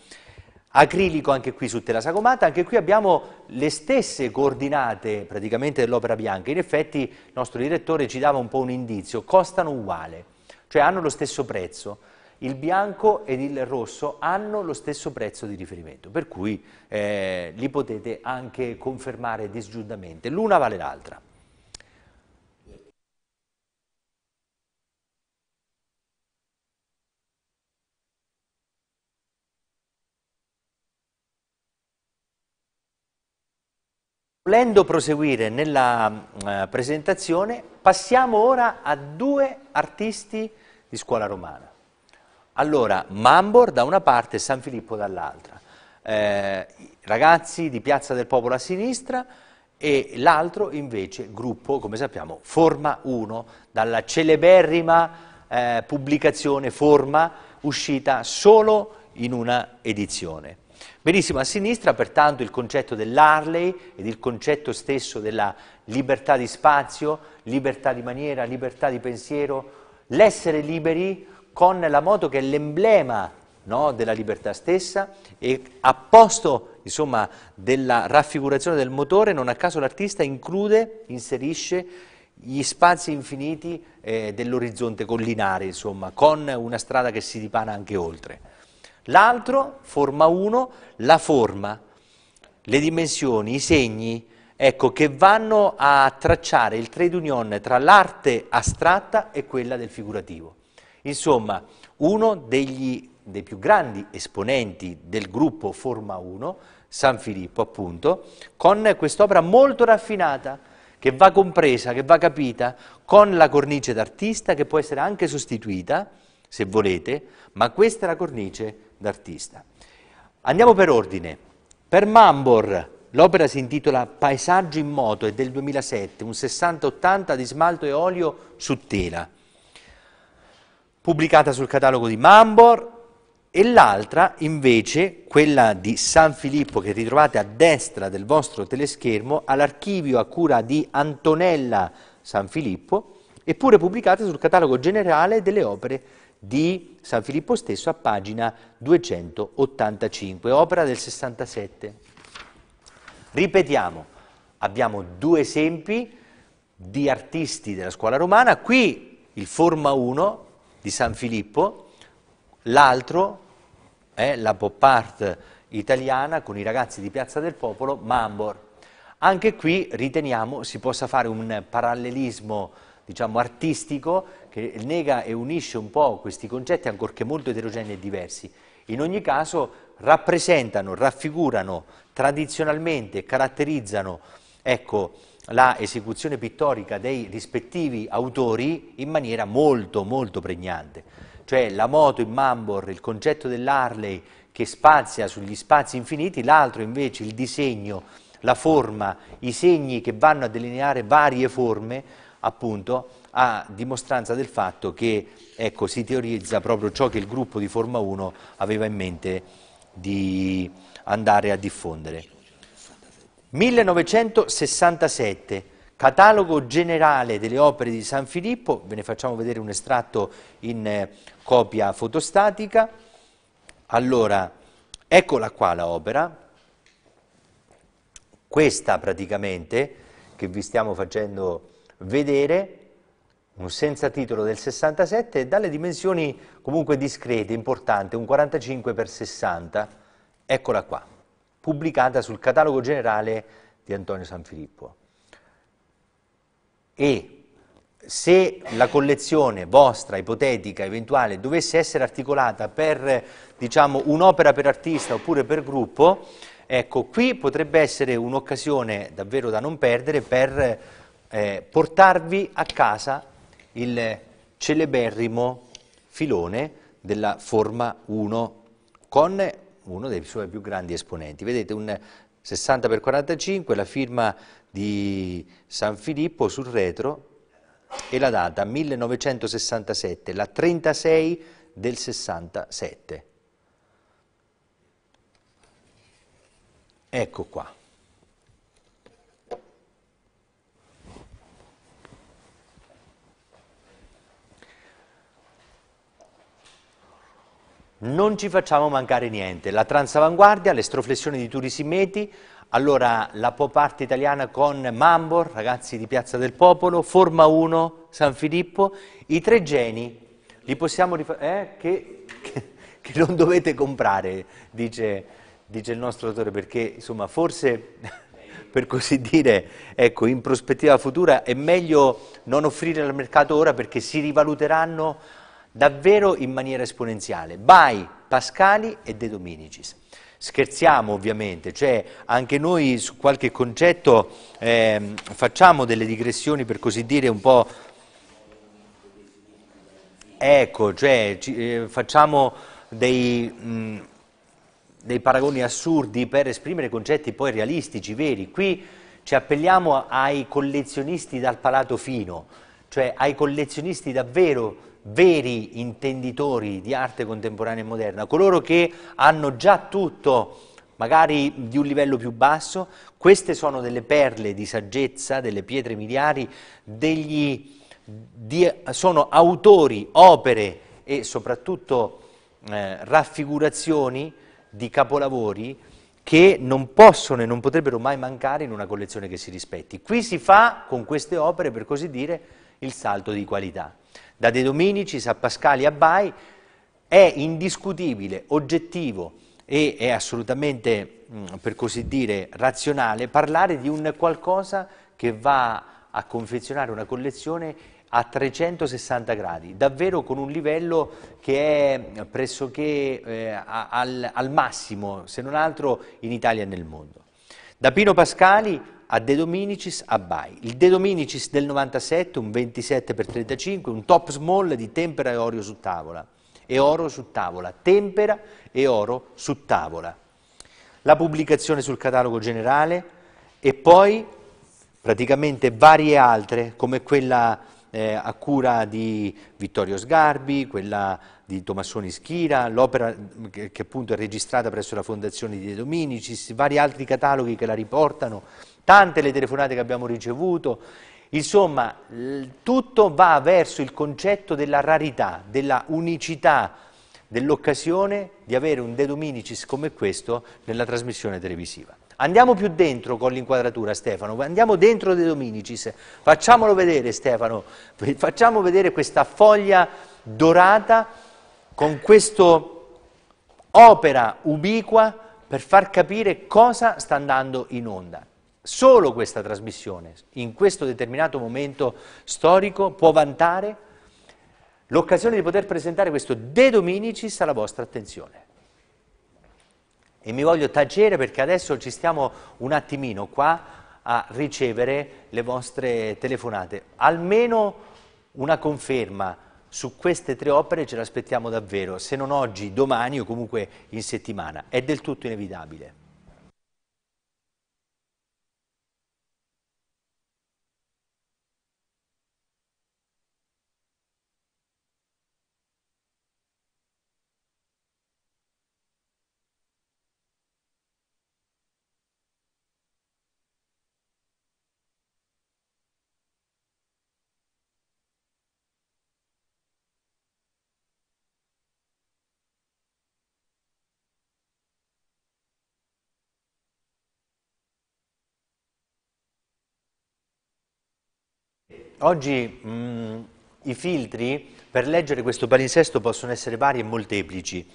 Acrilico anche qui su tela sagomata, anche qui abbiamo le stesse coordinate praticamente dell'Opera Bianca, in effetti il nostro direttore ci dava un po' un indizio, costano uguale, cioè hanno lo stesso prezzo. Il bianco ed il rosso hanno lo stesso prezzo di riferimento, per cui eh, li potete anche confermare disgiuntamente, l'una vale l'altra. Volendo proseguire nella eh, presentazione, passiamo ora a due artisti di scuola romana. Allora, Mambor da una parte e San Filippo dall'altra. Eh, ragazzi di Piazza del Popolo a sinistra e l'altro invece gruppo, come sappiamo, Forma 1, dalla celeberrima eh, pubblicazione Forma, uscita solo in una edizione. Benissimo, a sinistra pertanto il concetto dell'Harley ed il concetto stesso della libertà di spazio, libertà di maniera, libertà di pensiero, l'essere liberi con la moto che è l'emblema no, della libertà stessa e a posto insomma, della raffigurazione del motore non a caso l'artista include, inserisce gli spazi infiniti eh, dell'orizzonte collinare, insomma, con una strada che si dipana anche oltre. L'altro, forma 1, la forma, le dimensioni, i segni, ecco, che vanno a tracciare il trade union tra l'arte astratta e quella del figurativo. Insomma, uno degli, dei più grandi esponenti del gruppo Forma 1, San Filippo appunto, con quest'opera molto raffinata, che va compresa, che va capita, con la cornice d'artista che può essere anche sostituita, se volete, ma questa è la cornice d'artista. Andiamo per ordine. Per Mambor l'opera si intitola Paesaggio in moto, è del 2007, un 60-80 di smalto e olio su tela, pubblicata sul catalogo di Mambor e l'altra invece, quella di San Filippo che ritrovate a destra del vostro teleschermo, all'archivio a cura di Antonella San Filippo, eppure pubblicata sul catalogo generale delle opere di San Filippo stesso a pagina 285, opera del 67. Ripetiamo, abbiamo due esempi di artisti della scuola romana, qui il Forma 1 di San Filippo, l'altro è la pop art italiana con i ragazzi di Piazza del Popolo, Mambor. Anche qui riteniamo si possa fare un parallelismo diciamo, artistico che nega e unisce un po' questi concetti ancorché molto eterogenei e diversi. In ogni caso rappresentano, raffigurano tradizionalmente, caratterizzano ecco, la esecuzione pittorica dei rispettivi autori in maniera molto molto pregnante. Cioè la moto in Mambor, il concetto dell'Harley che spazia sugli spazi infiniti, l'altro invece il disegno, la forma, i segni che vanno a delineare varie forme, appunto a dimostranza del fatto che ecco, si teorizza proprio ciò che il gruppo di Forma 1 aveva in mente di andare a diffondere. 1967 Catalogo generale delle opere di San Filippo, ve ne facciamo vedere un estratto in eh, copia fotostatica. Allora, eccola qua la opera, questa praticamente che vi stiamo facendo vedere un senza titolo del 67 dalle dimensioni comunque discrete, importante, un 45x60, eccola qua, pubblicata sul catalogo generale di Antonio Sanfilippo. E se la collezione vostra, ipotetica, eventuale, dovesse essere articolata per diciamo, un'opera per artista oppure per gruppo, ecco, qui potrebbe essere un'occasione davvero da non perdere per eh, portarvi a casa il celeberrimo filone della Forma 1 con uno dei suoi più grandi esponenti. Vedete un 60x45, la firma di San Filippo sul retro e la data 1967, la 36 del 67. Ecco qua. Non ci facciamo mancare niente, la transavanguardia, l'estroflessione di Turisimeti, allora la pop art italiana con Mambor, ragazzi di Piazza del Popolo, Forma 1, San Filippo, i tre geni, li possiamo eh, che, che, che, non dovete comprare, dice, dice il nostro autore, perché insomma forse per così dire, ecco, in prospettiva futura è meglio non offrire al mercato ora perché si rivaluteranno davvero in maniera esponenziale, by Pascali e De Dominicis. Scherziamo ovviamente, cioè anche noi su qualche concetto eh, facciamo delle digressioni per così dire un po' Ecco, cioè eh, facciamo dei, mh, mm, dei, paragoni assurdi per esprimere concetti poi realistici, veri. Qui ci appelliamo ai collezionisti dal palato fino, cioè ai collezionisti davvero veri intenditori di arte contemporanea e moderna, coloro che hanno già tutto magari di un livello più basso, queste sono delle perle di saggezza, delle pietre miliari, degli, di, sono autori, opere e soprattutto eh, raffigurazioni di capolavori che non possono e non potrebbero mai mancare in una collezione che si rispetti. Qui si fa con queste opere, per così dire, il salto di qualità da De Dominicis a Pascali a Bai, è indiscutibile, oggettivo e è assolutamente, mm, per così dire, razionale parlare di un qualcosa che va a confezionare una collezione a 360 gradi, davvero con un livello che è pressoché eh, al, al massimo, se non altro in Italia e nel mondo. Da Pino Pascali a De Dominicis a Bai. Il De Dominicis del 97, un 27 x 35, un top small di tempera e oro su tavola. E oro su tavola, tempera e oro su tavola. La pubblicazione sul catalogo generale e poi praticamente varie altre come quella eh, a cura di Vittorio Sgarbi, quella di Tommassoni Schira, l'opera mm, che, che, appunto è registrata presso la Fondazione di De Dominicis, vari altri cataloghi che la riportano tante le telefonate che abbiamo ricevuto, insomma tutto va verso il concetto della rarità, della unicità, dell'occasione di avere un De Dominicis come questo nella trasmissione televisiva. Andiamo più dentro con l'inquadratura Stefano, andiamo dentro De Dominicis, facciamolo vedere Stefano, facciamo vedere questa foglia dorata con questa opera ubiqua per far capire cosa sta andando in onda. Solo questa trasmissione, in questo determinato momento storico, può vantare l'occasione di poter presentare questo De Dominicis alla vostra attenzione. E mi voglio tacere perché adesso ci stiamo un attimino qua a ricevere le vostre telefonate. Almeno una conferma su queste tre opere ce l'aspettiamo davvero, se non oggi, domani o comunque in settimana. È del tutto inevitabile. oggi mh, mm, i filtri per leggere questo palinsesto possono essere vari e molteplici.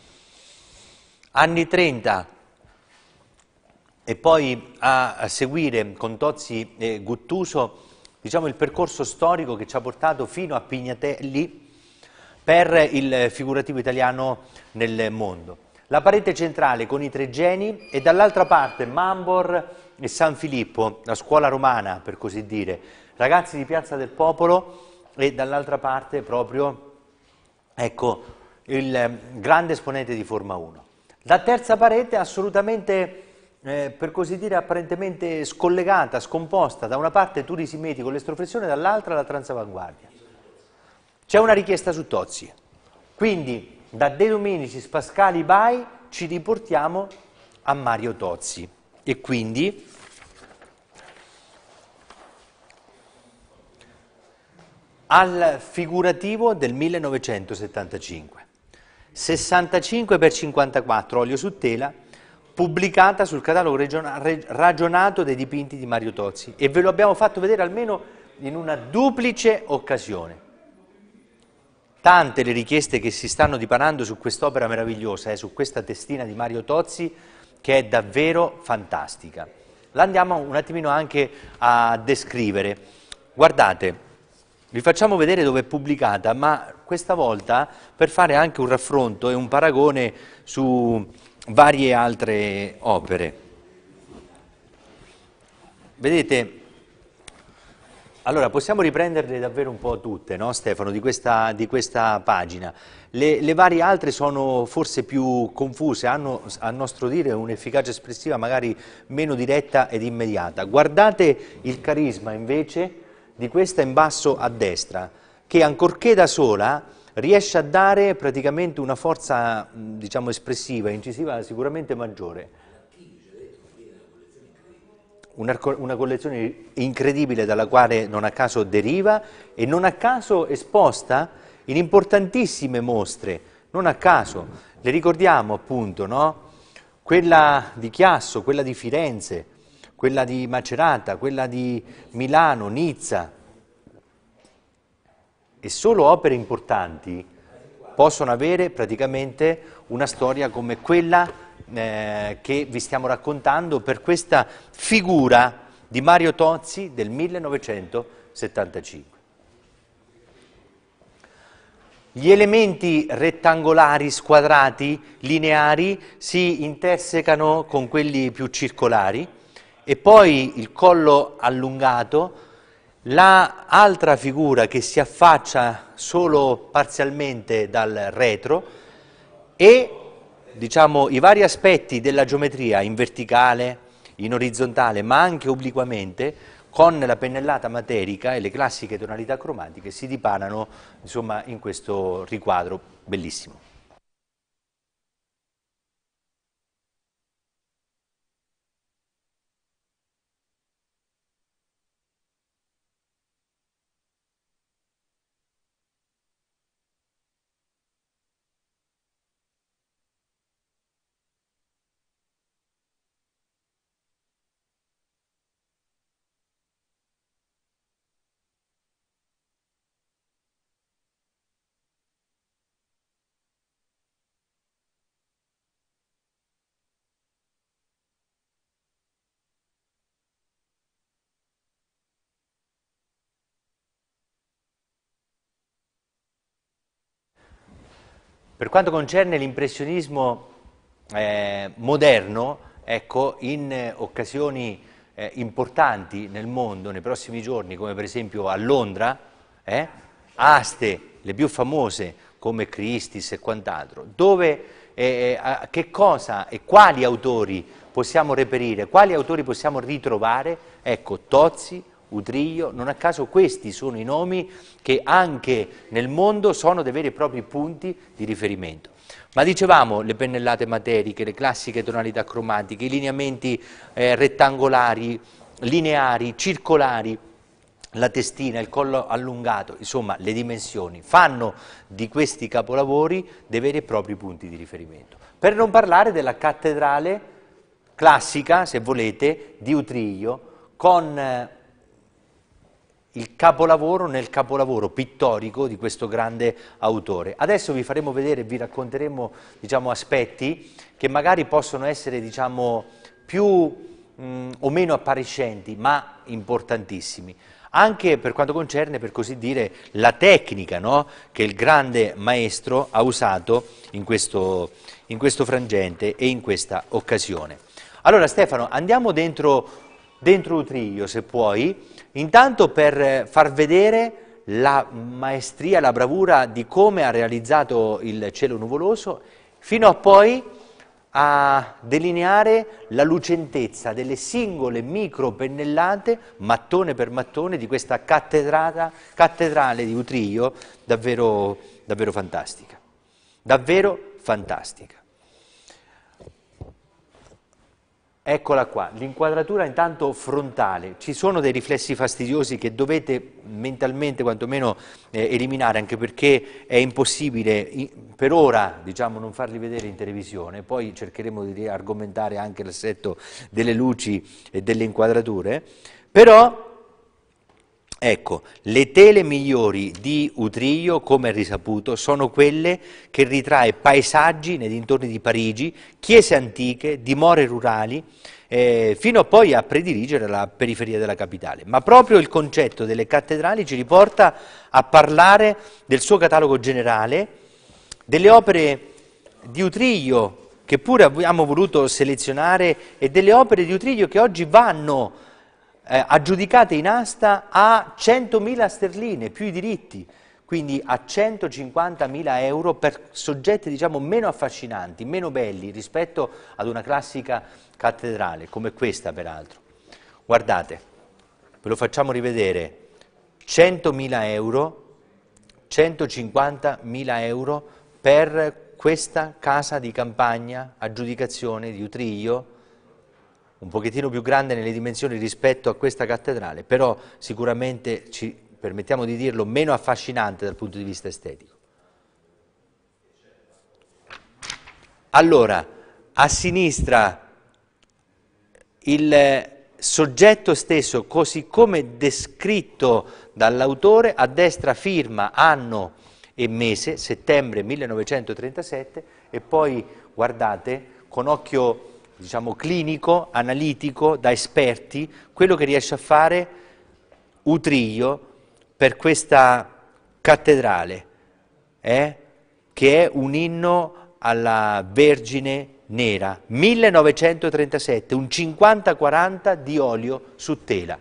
Anni 30 e poi a, a seguire con Tozzi e Guttuso diciamo, il percorso storico che ci ha portato fino a Pignatelli per il figurativo italiano nel mondo. La parete centrale con i tre geni e dall'altra parte Mambor e San Filippo, la scuola romana per così dire, ragazzi di Piazza del Popolo e dall'altra parte proprio ecco, il ehm, grande esponente di Forma 1. La terza parete assolutamente, eh, per così dire, apparentemente scollegata, scomposta, da una parte Turisi Meti con l'estroflessione, dall'altra la transavanguardia. C'è una richiesta su Tozzi, quindi da De Dominicis, Pascali, Bai ci riportiamo a Mario Tozzi e quindi al figurativo del 1975. 65 x 54 olio su tela pubblicata sul catalogo ragionato dei dipinti di Mario Tozzi e ve lo abbiamo fatto vedere almeno in una duplice occasione. Tante le richieste che si stanno dipanando su quest'opera meravigliosa, eh, su questa testina di Mario Tozzi che è davvero fantastica. L'andiamo un attimino anche a descrivere. Guardate, vi facciamo vedere dove è pubblicata, ma questa volta per fare anche un raffronto e un paragone su varie altre opere. Vedete, allora possiamo riprenderle davvero un po' tutte, no Stefano, di questa, di questa pagina. Le, le, varie altre sono forse più confuse, hanno a nostro dire un'efficacia espressiva magari meno diretta ed immediata. Guardate il carisma invece di questa in basso a destra, che ancorché da sola riesce a dare praticamente una forza mm, diciamo, espressiva, incisiva sicuramente maggiore. Una, una collezione incredibile dalla quale non a caso deriva e non a caso esposta in importantissime mostre, non a caso, le ricordiamo appunto, no? quella di Chiasso, quella di Firenze, quella di Macerata, quella di Milano, Nizza. E solo opere importanti possono avere praticamente una storia come quella eh, che vi stiamo raccontando per questa figura di Mario Tozzi del 1975. Gli elementi rettangolari, squadrati, lineari si intersecano con quelli più circolari e poi il collo allungato, l'altra la figura che si affaccia solo parzialmente dal retro e diciamo, i vari aspetti della geometria in verticale, in orizzontale, ma anche obliquamente, con la pennellata materica e le classiche tonalità cromatiche si dipanano insomma, in questo riquadro bellissimo. Per quanto concerne l'impressionismo eh, moderno, ecco, in eh, occasioni eh, importanti nel mondo, nei prossimi giorni, come per esempio a Londra, eh, aste, le più famose, come Christis e quant'altro, dove, eh, eh, che cosa e quali autori possiamo reperire, quali autori possiamo ritrovare, ecco, Tozzi, Utrillo, non a caso questi sono i nomi che anche nel mondo sono dei veri e propri punti di riferimento. Ma dicevamo le pennellate materiche, le classiche tonalità cromatiche, i lineamenti eh, rettangolari, lineari, circolari, la testina, il collo allungato, insomma le dimensioni, fanno di questi capolavori dei veri e propri punti di riferimento. Per non parlare della cattedrale classica, se volete, di Utrillo, con eh, il capolavoro nel capolavoro pittorico di questo grande autore. Adesso vi faremo vedere, vi racconteremo diciamo, aspetti che magari possono essere diciamo, più mh, o meno appariscenti, ma importantissimi. Anche per quanto concerne, per così dire, la tecnica no? che il grande maestro ha usato in questo, in questo frangente e in questa occasione. Allora Stefano, andiamo dentro, dentro Utrillo, se puoi, Intanto per eh, far vedere la maestria, la bravura di come ha realizzato il cielo nuvoloso, fino a poi a delineare la lucentezza delle singole micro pennellate, mattone per mattone, di questa cattedrale di Utrillo, davvero, davvero fantastica. Davvero fantastica. Eccola qua, l'inquadratura intanto frontale, ci sono dei riflessi fastidiosi che dovete mentalmente quantomeno eh, eliminare anche perché è impossibile in, per ora diciamo, non farli vedere in televisione, poi cercheremo di argomentare anche l'assetto delle luci e delle inquadrature, però Ecco, le tele migliori di Utrillo, come risaputo, sono quelle che ritrae paesaggi nei dintorni di Parigi, chiese antiche, dimore rurali, eh, fino a poi a prediligere la periferia della capitale. Ma proprio il concetto delle cattedrali ci riporta a parlare del suo catalogo generale, delle opere di Utrillo che pure abbiamo voluto selezionare e delle opere di Utrillo che oggi vanno eh, aggiudicate in asta a 100.000 sterline più i diritti, quindi a 150.000 euro per soggetti diciamo, meno affascinanti, meno belli rispetto ad una classica cattedrale, come questa peraltro. Guardate, ve lo facciamo rivedere, 100.000 euro, 150.000 euro per questa casa di campagna, aggiudicazione di Utriglio, un pochettino più grande nelle dimensioni rispetto a questa cattedrale, però sicuramente, ci permettiamo di dirlo, meno affascinante dal punto di vista estetico. Allora, a sinistra il soggetto stesso, così come descritto dall'autore, a destra firma anno e mese, settembre 1937, e poi guardate con occhio diciamo, clinico, analitico, da esperti, quello che riesce a fare Utrillo per questa cattedrale, eh? che è un inno alla Vergine Nera, 1937, un 50-40 di olio su tela.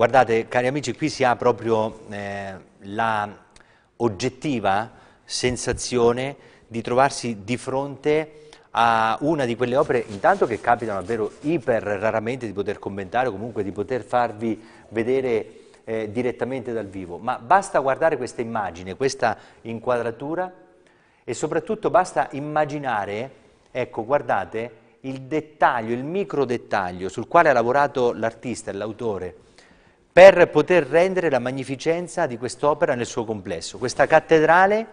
Guardate, cari amici, qui si ha proprio eh, la oggettiva sensazione di trovarsi di fronte a una di quelle opere, intanto che capitano davvero iper raramente di poter commentare o comunque di poter farvi vedere eh, direttamente dal vivo, ma basta guardare questa immagine, questa inquadratura e soprattutto basta immaginare, ecco guardate, il dettaglio, il micro dettaglio sul quale ha lavorato l'artista, l'autore, per poter rendere la magnificenza di quest'opera nel suo complesso. Questa cattedrale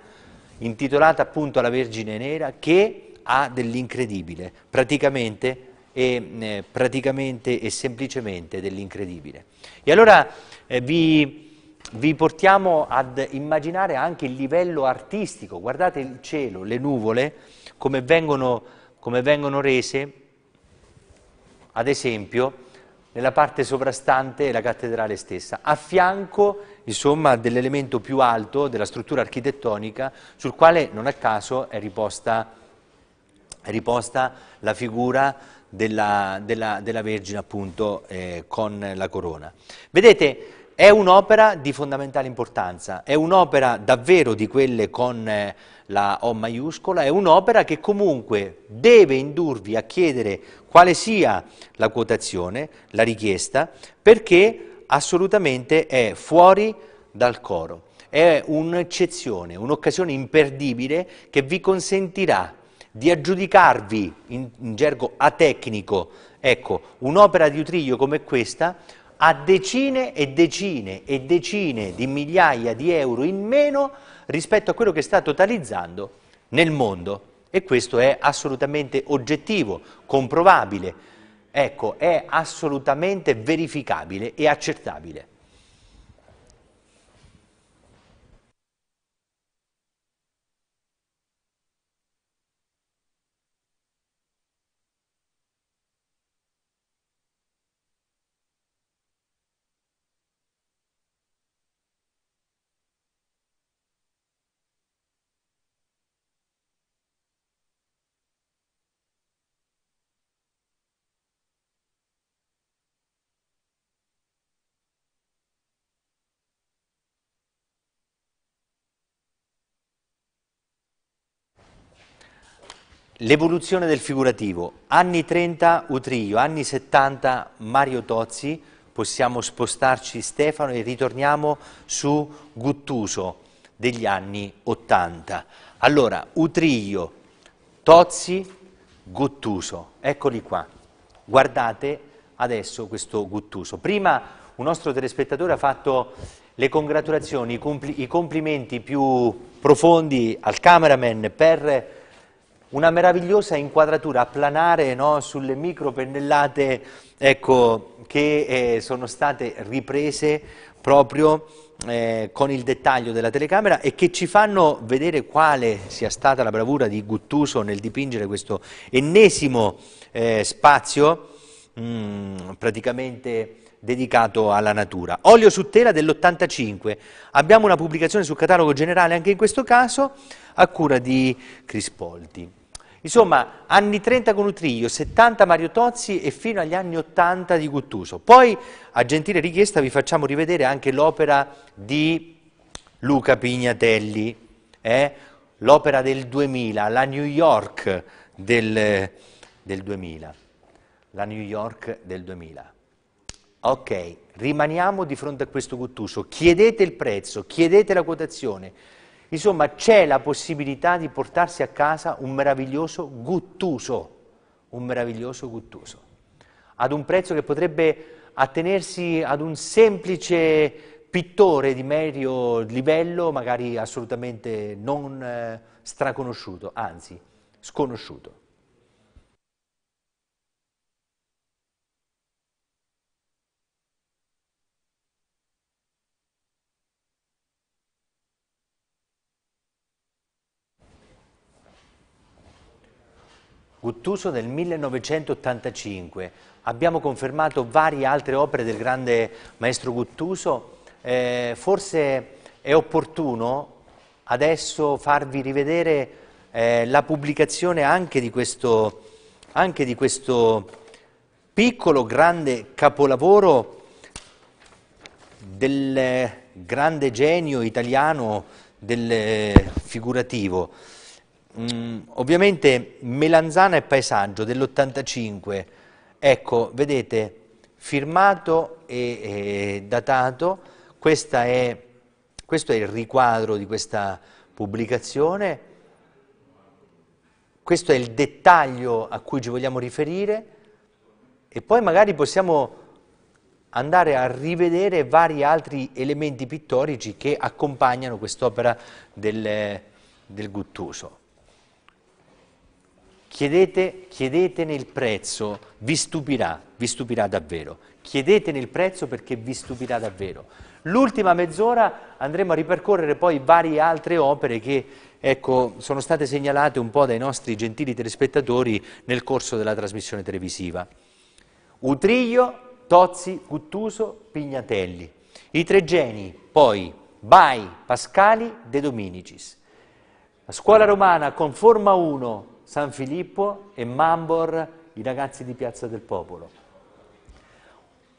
intitolata appunto alla Vergine Nera che ha dell'incredibile, praticamente e, eh, praticamente e semplicemente dell'incredibile. E allora eh, vi, vi, portiamo ad immaginare anche il livello artistico, guardate il cielo, le nuvole, come vengono, come vengono rese, ad esempio, nella parte sovrastante la cattedrale stessa, a fianco dell'elemento più alto della struttura architettonica sul quale non a caso è riposta, è riposta la figura della, della, della Vergine appunto eh, con la corona. Vedete, è un'opera di fondamentale importanza, è un'opera davvero di quelle con... Eh, la O maiuscola, è un'opera che comunque deve indurvi a chiedere quale sia la quotazione, la richiesta, perché assolutamente è fuori dal coro. È un'eccezione, un'occasione imperdibile che vi consentirà di aggiudicarvi, in, in gergo atecnico, ecco, un'opera di utriglio come questa a decine e decine e decine di migliaia di euro in meno rispetto a quello che sta totalizzando nel mondo e questo è assolutamente oggettivo, comprovabile, ecco, è assolutamente verificabile e accertabile. L'evoluzione del figurativo, anni 30 Utrillo, anni 70 Mario Tozzi, possiamo spostarci Stefano e ritorniamo su Guttuso degli anni 80. Allora, Utrillo, Tozzi, Guttuso, eccoli qua. Guardate adesso questo Guttuso. Prima un nostro telespettatore ha fatto le congratulazioni, i, compl i complimenti più profondi al cameraman per una meravigliosa inquadratura a planare no, sulle micro pennellate ecco, che eh, sono state riprese proprio eh, con il dettaglio della telecamera e che ci fanno vedere quale sia stata la bravura di Guttuso nel dipingere questo ennesimo eh, spazio mh, mm, praticamente dedicato alla natura. Olio su tela dell'85, abbiamo una pubblicazione sul catalogo generale anche in questo caso a cura di Crispolti. Insomma, anni 30 con Utrillo, 70 Mario Tozzi e fino agli anni 80 di Guttuso. Poi, a gentile richiesta, vi facciamo rivedere anche l'opera di Luca Pignatelli, eh? l'opera del 2000, la New York del, del 2000. La New York del 2000. Ok, rimaniamo di fronte a questo Guttuso, chiedete il prezzo, chiedete la quotazione, Insomma, c'è la possibilità di portarsi a casa un meraviglioso guttuso, un meraviglioso guttuso, ad un prezzo che potrebbe attenersi ad un semplice pittore di medio livello, magari assolutamente non eh, straconosciuto, anzi sconosciuto. Guttuso nel 1985. Abbiamo confermato varie altre opere del grande maestro Guttuso. Eh, forse è opportuno adesso farvi rivedere eh, la pubblicazione anche di, questo, anche di questo piccolo grande capolavoro del grande genio italiano del figurativo. Mm, ovviamente Melanzana e Paesaggio dell'85, ecco, vedete, firmato e, e datato, è, questo è il riquadro di questa pubblicazione, questo è il dettaglio a cui ci vogliamo riferire e poi magari possiamo andare a rivedere vari altri elementi pittorici che accompagnano quest'opera del, del Guttuso. Chiedete, chiedetene il prezzo, vi stupirà, vi stupirà davvero. Chiedetene il prezzo perché vi stupirà davvero. L'ultima mezz'ora andremo a ripercorrere poi varie altre opere che ecco, sono state segnalate un po' dai nostri gentili telespettatori nel corso della trasmissione televisiva. Utriglio, Tozzi, Cuttuso, Pignatelli. I tre geni, poi Bai, Pascali, De Dominicis. La scuola romana con forma 1 San Filippo e Mambor, i ragazzi di Piazza del Popolo.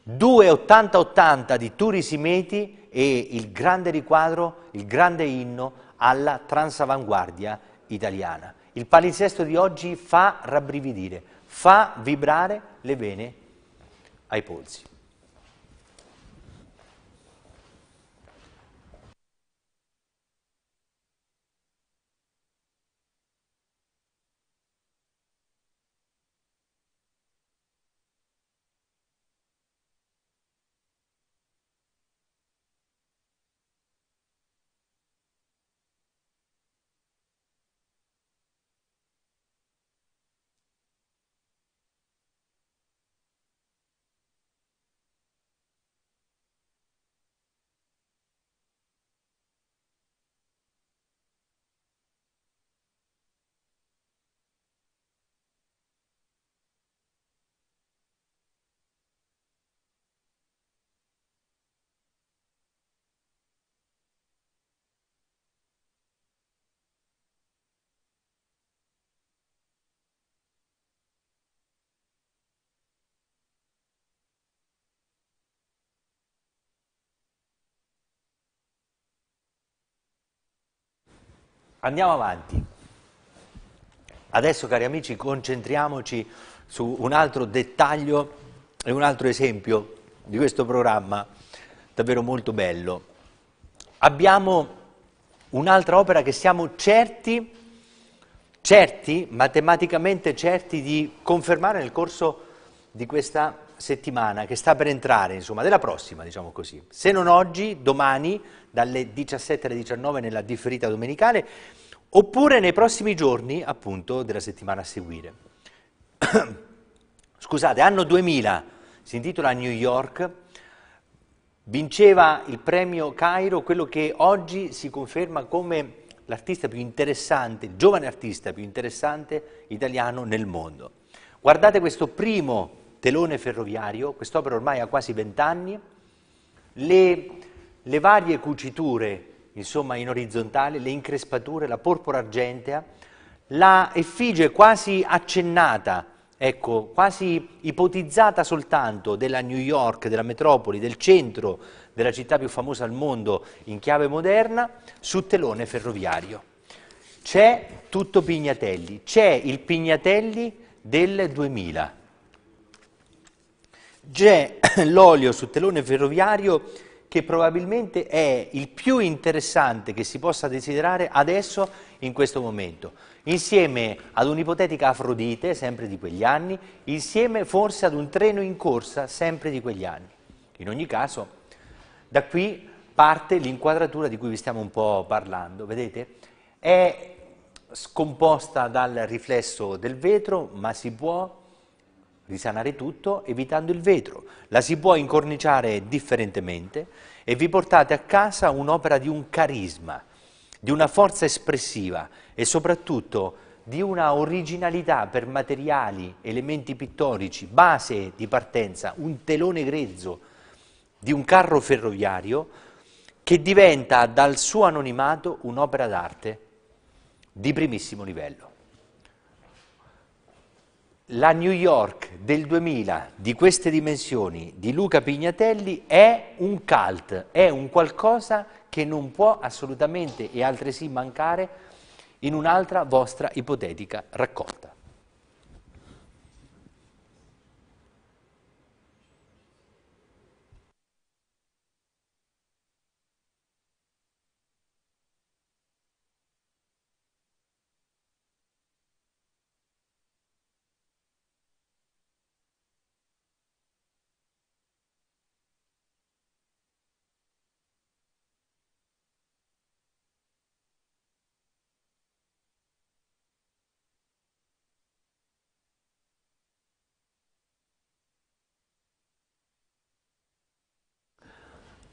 2,80-80 di Simeti e il grande riquadro, il grande inno alla transavanguardia italiana. Il palinsesto di oggi fa rabbrividire, fa vibrare le vene ai polsi. Andiamo avanti. Adesso, cari amici, concentriamoci su un altro dettaglio e un altro esempio di questo programma davvero molto bello. Abbiamo un'altra opera che siamo certi, certi, matematicamente certi di confermare nel corso di questa settimana che sta per entrare, insomma, della prossima, diciamo così. Se non oggi, domani, dalle 17 alle 19 nella differita domenicale, oppure nei prossimi giorni, appunto, della settimana a seguire. (coughs) Scusate, anno 2000, si intitola New York, vinceva il premio Cairo quello che oggi si conferma come l'artista più interessante, il giovane artista più interessante italiano nel mondo. Guardate questo primo telone ferroviario, quest'opera ormai ha quasi vent'anni, le, le varie cuciture, insomma in orizzontale, le increspature, la porpora argentea, la effigie quasi accennata, ecco, quasi ipotizzata soltanto della New York, della metropoli, del centro della città più famosa al mondo in chiave moderna, su telone ferroviario. C'è tutto Pignatelli, c'è il Pignatelli del 2000. C'è (coughs) l'olio sul telone ferroviario che probabilmente è il più interessante che si possa desiderare adesso, in questo momento, insieme ad un'ipotetica Afrodite, sempre di quegli anni, insieme forse ad un treno in corsa, sempre di quegli anni. In ogni caso, da qui parte l'inquadratura di cui vi stiamo un po' parlando, vedete? È scomposta dal riflesso del vetro, ma si può risanare tutto evitando il vetro, la si può incorniciare differentemente e vi portate a casa un'opera di un carisma, di una forza espressiva e soprattutto di una originalità per materiali, elementi pittorici, base di partenza, un telone grezzo di un carro ferroviario che diventa dal suo anonimato un'opera d'arte di primissimo livello la New York del 2000 di queste dimensioni di Luca Pignatelli è un cult, è un qualcosa che non può assolutamente e altresì mancare in un'altra vostra ipotetica raccolta.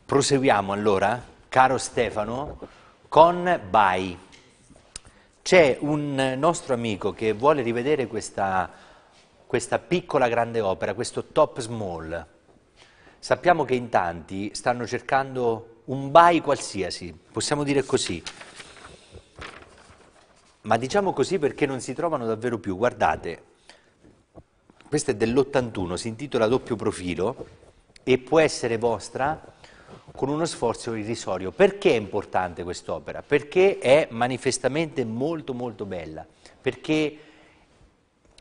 Proseguiamo allora, caro Stefano, con Bai. C'è un nostro amico che vuole rivedere questa, questa piccola grande opera, questo top small. Sappiamo che in tanti stanno cercando un Bai qualsiasi, possiamo dire così. Ma diciamo così perché non si trovano davvero più. Guardate, questo è dell'81, si intitola Doppio Profilo e può essere vostra con uno sforzo irrisorio. Perché è importante quest'opera? Perché è manifestamente molto molto bella, perché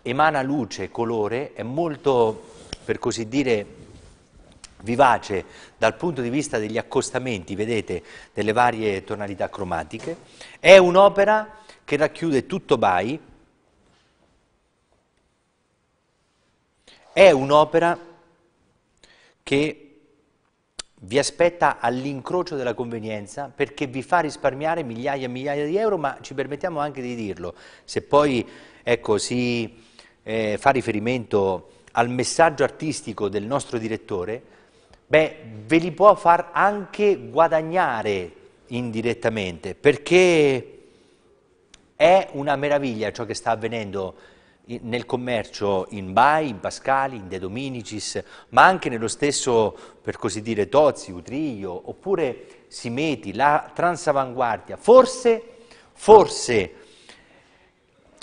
emana luce, colore, è molto, per così dire, vivace dal punto di vista degli accostamenti, vedete, delle varie tonalità cromatiche. È un'opera che racchiude tutto Bai, è un'opera che vi aspetta all'incrocio della convenienza perché vi fa risparmiare migliaia e migliaia di euro, ma ci permettiamo anche di dirlo, se poi ecco, si eh, fa riferimento al messaggio artistico del nostro direttore, beh, ve li può far anche guadagnare indirettamente, perché è una meraviglia ciò che sta avvenendo nel commercio in Bai, in Pascali, in De Dominicis, ma anche nello stesso, per così dire, Tozzi, Utrillo, oppure Simeti, la transavanguardia. Forse, forse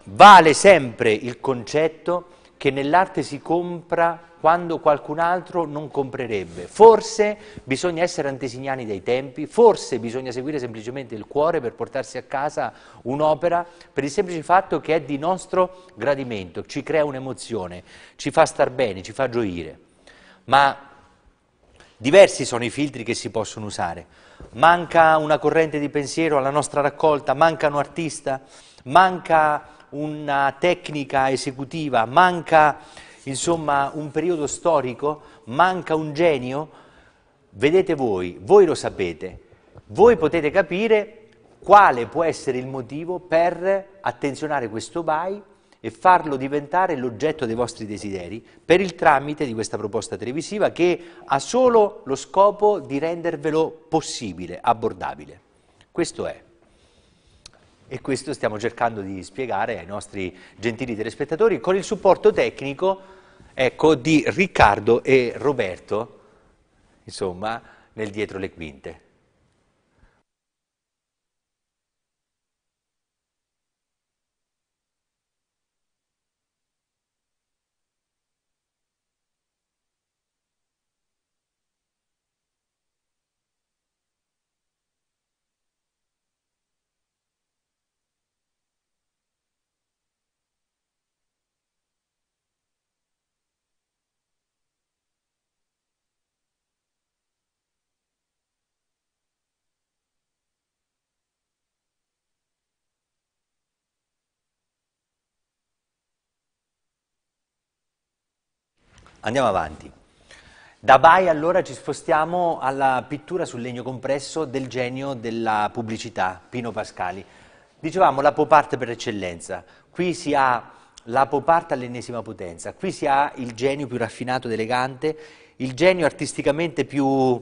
vale sempre il concetto che nell'arte si compra quando qualcun altro non comprerebbe. Forse bisogna essere antesignani dei tempi, forse bisogna seguire semplicemente il cuore per portarsi a casa un'opera per il semplice fatto che è di nostro gradimento, ci crea un'emozione, ci fa star bene, ci fa gioire. Ma diversi sono i filtri che si possono usare. Manca una corrente di pensiero alla nostra raccolta, manca un artista, manca una tecnica esecutiva, manca insomma, un periodo storico, manca un genio, vedete voi, voi lo sapete, voi potete capire quale può essere il motivo per attenzionare questo BAI e farlo diventare l'oggetto dei vostri desideri per il tramite di questa proposta televisiva che ha solo lo scopo di rendervelo possibile, abbordabile. Questo è e questo stiamo cercando di spiegare ai nostri gentili telespettatori con il supporto tecnico ecco, di Riccardo e Roberto, insomma, nel dietro le quinte. Andiamo avanti. Da Bai allora ci spostiamo alla pittura sul legno compresso del genio della pubblicità, Pino Pascali. Dicevamo la pop art per eccellenza, qui si ha la pop art all'ennesima potenza, qui si ha il genio più raffinato ed elegante, il genio artisticamente più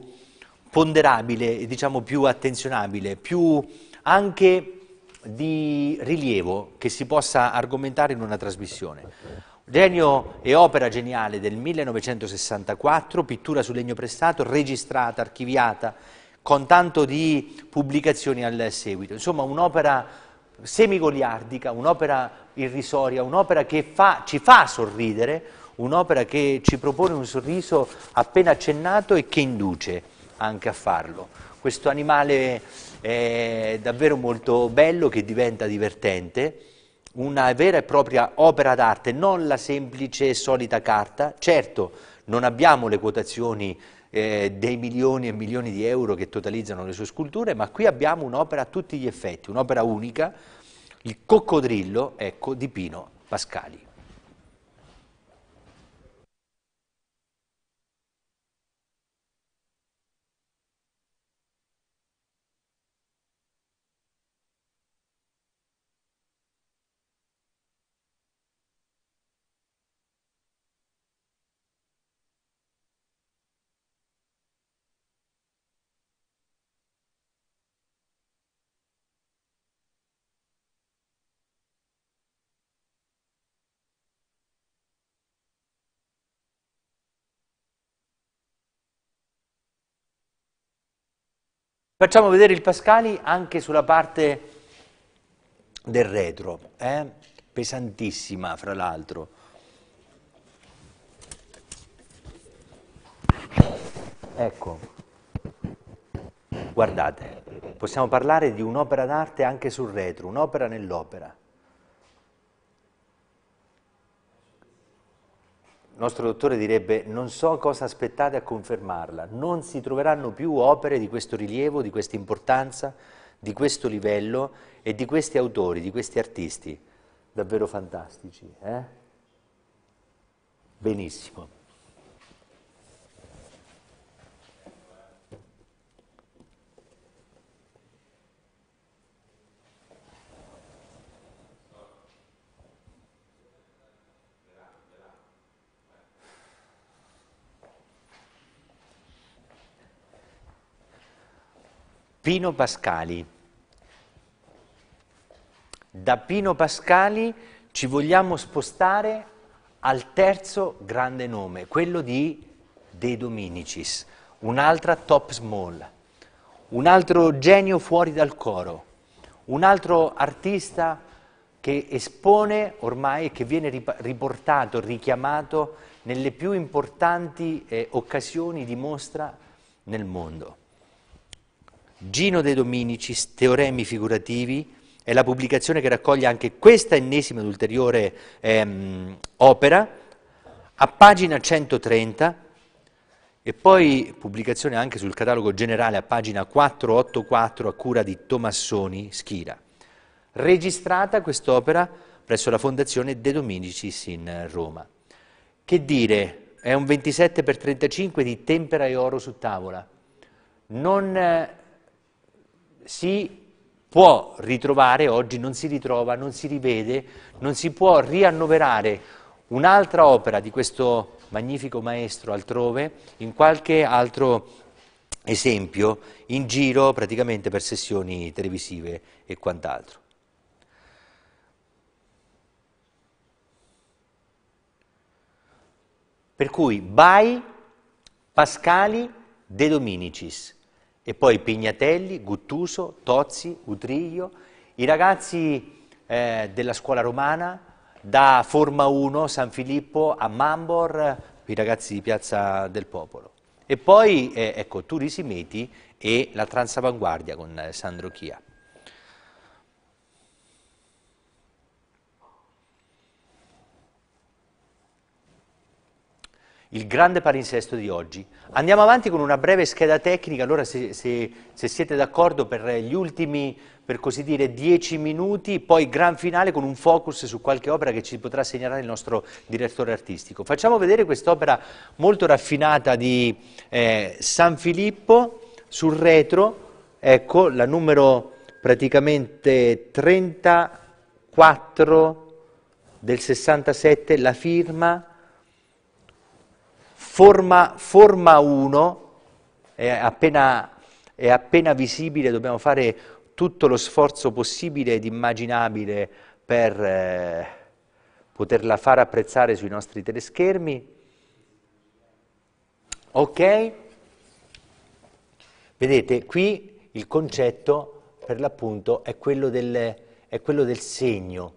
ponderabile, diciamo più attenzionabile, più anche di rilievo che si possa argomentare in una trasmissione. Genio e opera geniale del 1964, pittura su legno prestato, registrata, archiviata, con tanto di pubblicazioni al seguito. Insomma, un'opera semigoliardica, un'opera irrisoria, un'opera che fa, ci fa sorridere, un'opera che ci propone un sorriso appena accennato e che induce anche a farlo. Questo animale è davvero molto bello che diventa divertente una vera e propria opera d'arte, non la semplice e solita carta. Certo, non abbiamo le quotazioni eh, dei milioni e milioni di euro che totalizzano le sue sculture, ma qui abbiamo un'opera a tutti gli effetti, un'opera unica, il coccodrillo, ecco, di Pino Pascali. Facciamo vedere il Pascali anche sulla parte del retro, eh? pesantissima fra l'altro. Ecco, guardate, possiamo parlare di un'opera d'arte anche sul retro, un'opera nell'opera. Il nostro dottore direbbe non so cosa aspettate a confermarla, non si troveranno più opere di questo rilievo, di questa importanza, di questo livello e di questi autori, di questi artisti davvero fantastici. Eh? Benissimo. Pino Pascali. Da Pino Pascali ci vogliamo spostare al terzo grande nome, quello di De Dominicis, un'altra top small, un altro genio fuori dal coro, un altro artista che espone ormai e che viene riportato, richiamato nelle più importanti eh, occasioni di mostra nel mondo. Gino De Dominicis, Teoremi figurativi, è la pubblicazione che raccoglie anche questa ennesima ed ulteriore ehm, opera, a pagina 130 e poi pubblicazione anche sul catalogo generale a pagina 484 a cura di Tommassoni Schira. Registrata quest'opera presso la Fondazione De Dominicis in Roma. Che dire, è un 27 x 35 di tempera e oro su tavola. Non eh, si può ritrovare oggi, non si ritrova, non si rivede, non si può riannoverare un'altra opera di questo magnifico maestro altrove in qualche altro esempio in giro praticamente per sessioni televisive e quant'altro. Per cui, by Pascali de Dominicis e poi Pignatelli, Guttuso, Tozzi, Utriglio, i ragazzi eh, della scuola romana da Forma 1, San Filippo a Mambor, i ragazzi di Piazza del Popolo. E poi, eh, ecco, Turisimeti e la Transavanguardia con eh, Sandro Chia. il grande palinsesto di oggi. Andiamo avanti con una breve scheda tecnica, allora se, se, se siete d'accordo per gli ultimi, per così dire, dieci minuti, poi gran finale con un focus su qualche opera che ci potrà segnalare il nostro direttore artistico. Facciamo vedere quest'opera molto raffinata di eh, San Filippo sul retro, ecco la numero praticamente 34 del 67, la firma Forma, forma 1 è appena, è appena visibile, dobbiamo fare tutto lo sforzo possibile ed immaginabile per eh, poterla far apprezzare sui nostri teleschermi. Ok? Vedete, qui il concetto per l'appunto è è quello del segno,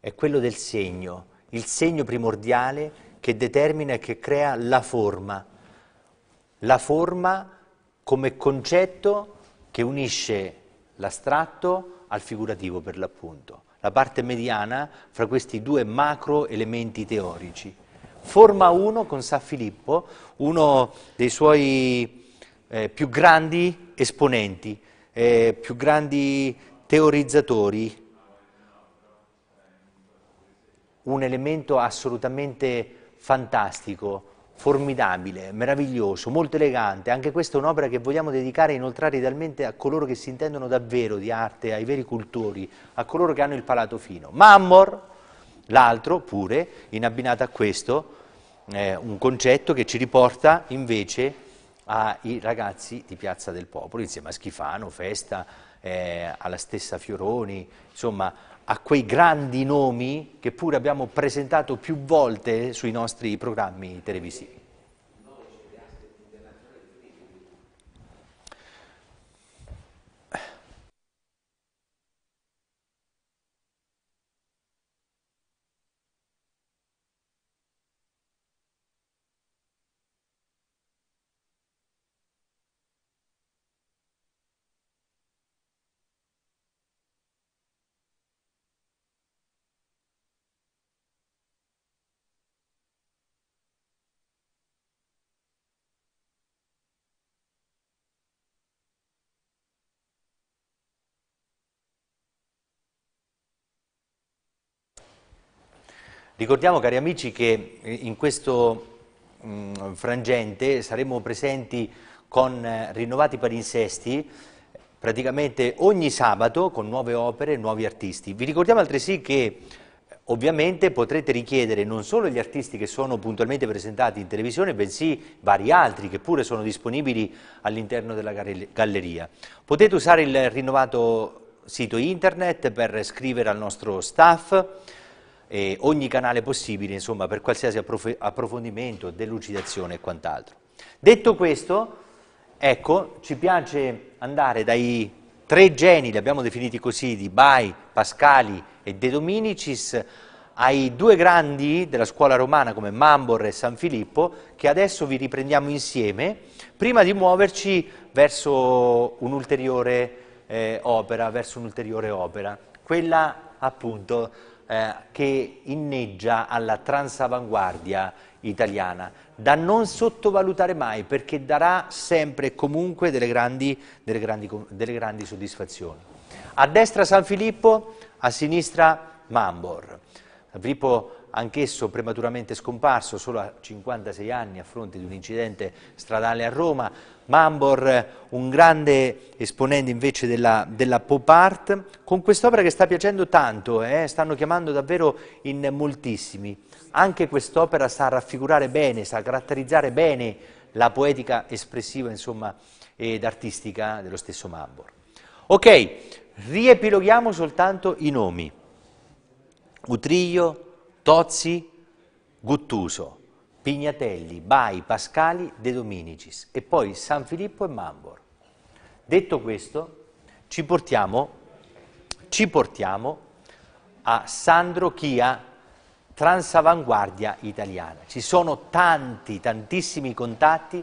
è quello del segno, il segno primordiale che determina e che crea la forma, la forma come concetto che unisce l'astratto al figurativo per l'appunto, la parte mediana fra questi due macro elementi teorici. Forma 1 con San Filippo, uno dei suoi eh, più grandi esponenti, eh, più grandi teorizzatori, un elemento assolutamente fantastico, formidabile, meraviglioso, molto elegante. Anche questa è un'opera che vogliamo dedicare e inoltrare idealmente a coloro che si intendono davvero di arte, ai veri cultori, a coloro che hanno il palato fino. Mammor, l'altro pure, in abbinato a questo, eh, un concetto che ci riporta invece ai ragazzi di Piazza del Popolo, insieme a Schifano, Festa, eh, alla stessa Fioroni, insomma a quei grandi nomi che pure abbiamo presentato più volte sui nostri programmi televisivi. Ricordiamo cari amici che eh, in questo mh, mm, frangente saremo presenti con eh, rinnovati palinsesti praticamente ogni sabato con nuove opere e nuovi artisti. Vi ricordiamo altresì che eh, Ovviamente potrete richiedere non solo gli artisti che sono puntualmente presentati in televisione, bensì vari altri che pure sono disponibili all'interno della galleria. Potete usare il rinnovato sito internet per scrivere al nostro staff, eh, ogni canale possibile insomma, per qualsiasi approf approfondimento, delucidazione e quant'altro. Detto questo, ecco, ci piace andare dai tre geni, li abbiamo definiti così, di Bai, Pascali e De Dominicis, ai due grandi della scuola romana come Mambor e San Filippo, che adesso vi riprendiamo insieme, prima di muoverci verso un'ulteriore eh, opera, verso un'ulteriore opera, quella appunto eh, che inneggia alla transavanguardia italiana, da non sottovalutare mai perché darà sempre e comunque delle grandi, delle grandi, delle grandi soddisfazioni. A destra San Filippo, a sinistra Mambor. San Filippo anch'esso prematuramente scomparso, solo a 56 anni a fronte di un incidente stradale a Roma, Mambor, un grande esponente invece della, della pop art, con quest'opera che sta piacendo tanto, eh, stanno chiamando davvero in moltissimi. Anche quest'opera sa raffigurare bene, sa caratterizzare bene la poetica espressiva insomma, ed artistica dello stesso Mambor. Ok, riepiloghiamo soltanto i nomi. Utrillo, Tozzi, Guttuso. Pignatelli, Bai, Pascali, De Dominicis e poi San Filippo e Mambor. Detto questo, ci portiamo, ci portiamo a Sandro Chia, transavanguardia italiana. Ci sono tanti, tantissimi contatti,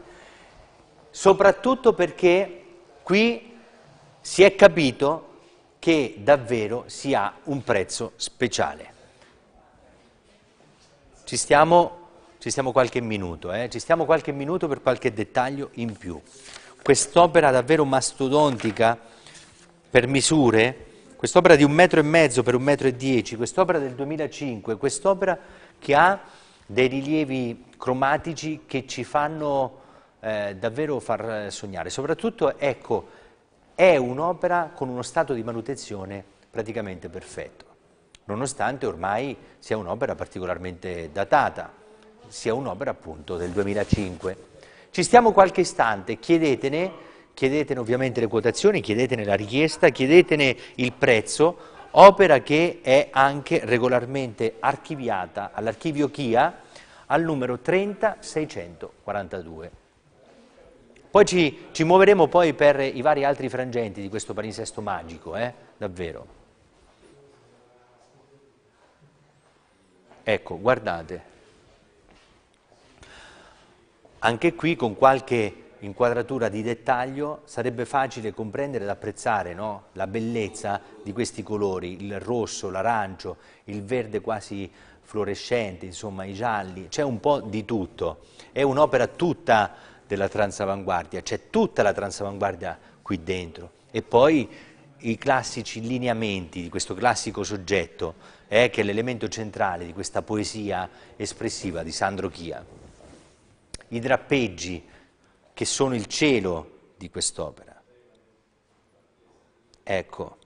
soprattutto perché qui si è capito che davvero si ha un prezzo speciale. Ci stiamo ci stiamo qualche minuto, eh? ci stiamo qualche minuto per qualche dettaglio in più. Quest'opera davvero mastodontica per misure, quest'opera di un metro e mezzo per un metro e dieci, quest'opera del 2005, quest'opera che ha dei rilievi cromatici che ci fanno eh, davvero far eh, sognare. Soprattutto, ecco, è un'opera con uno stato di manutenzione praticamente perfetto, nonostante ormai sia un'opera particolarmente datata sia un'opera appunto del 2005. Ci stiamo qualche istante, chiedetene, chiedetene ovviamente le quotazioni, chiedetene la richiesta, chiedetene il prezzo, opera che è anche regolarmente archiviata all'archivio Chia al numero 30642. Poi ci, ci, muoveremo poi per i vari altri frangenti di questo palinsesto magico, eh? davvero. Ecco, guardate. Anche qui con qualche inquadratura di dettaglio sarebbe facile comprendere ed apprezzare no? la bellezza di questi colori, il rosso, l'arancio, il verde quasi fluorescente, insomma i gialli, c'è un po' di tutto. È un'opera tutta della transavanguardia, c'è tutta la transavanguardia qui dentro. E poi i classici lineamenti di questo classico soggetto, eh, che è l'elemento centrale di questa poesia espressiva di Sandro Chia i drappeggi che sono il cielo di quest'opera. Ecco.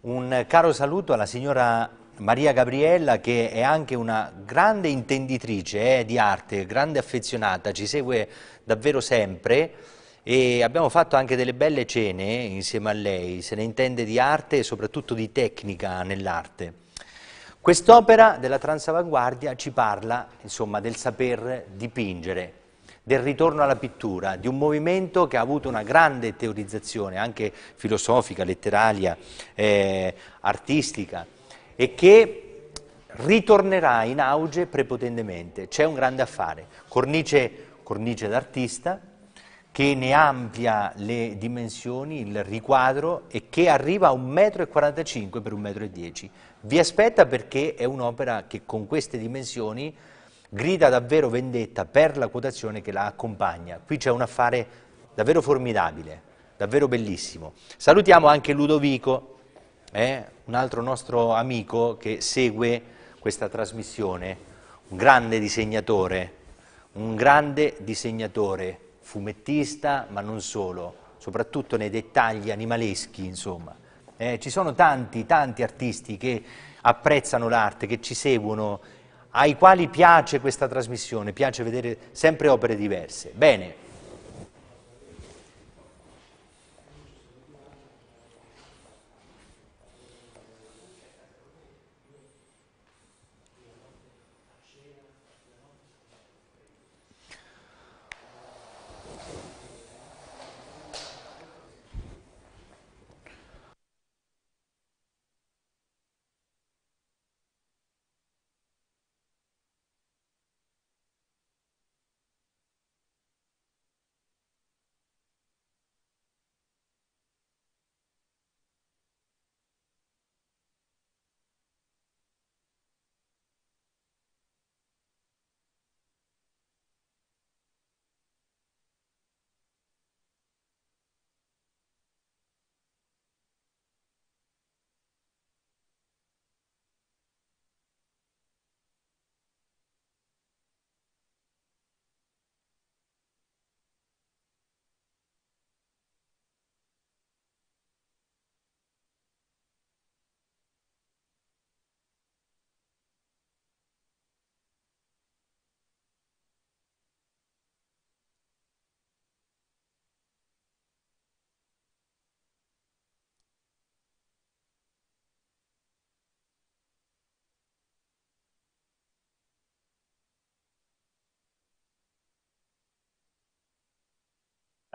Un caro saluto alla signora Maria Gabriella che è anche una grande intenditrice eh, di arte, grande affezionata, ci segue davvero sempre e abbiamo fatto anche delle belle cene insieme a lei, se ne intende di arte e soprattutto di tecnica nell'arte. Quest'opera della transavanguardia ci parla insomma, del saper dipingere, del ritorno alla pittura, di un movimento che ha avuto una grande teorizzazione, anche filosofica, letteraria, eh, artistica, e che ritornerà in auge prepotentemente. C'è un grande affare, cornice, cornice d'artista che ne amplia le dimensioni, il riquadro e che arriva a 1,45 m per 1,10 m. Vi aspetta perché è un'opera che con queste dimensioni grida davvero vendetta per la quotazione che la accompagna. Qui c'è un affare davvero formidabile, davvero bellissimo. Salutiamo anche Ludovico, eh, un altro nostro amico che segue questa trasmissione, un grande disegnatore, un grande disegnatore, fumettista, ma non solo, soprattutto nei dettagli animaleschi, insomma. Eh, ci sono tanti, tanti artisti che apprezzano l'arte, che ci seguono ai quali piace questa trasmissione, piace vedere sempre opere diverse. Bene.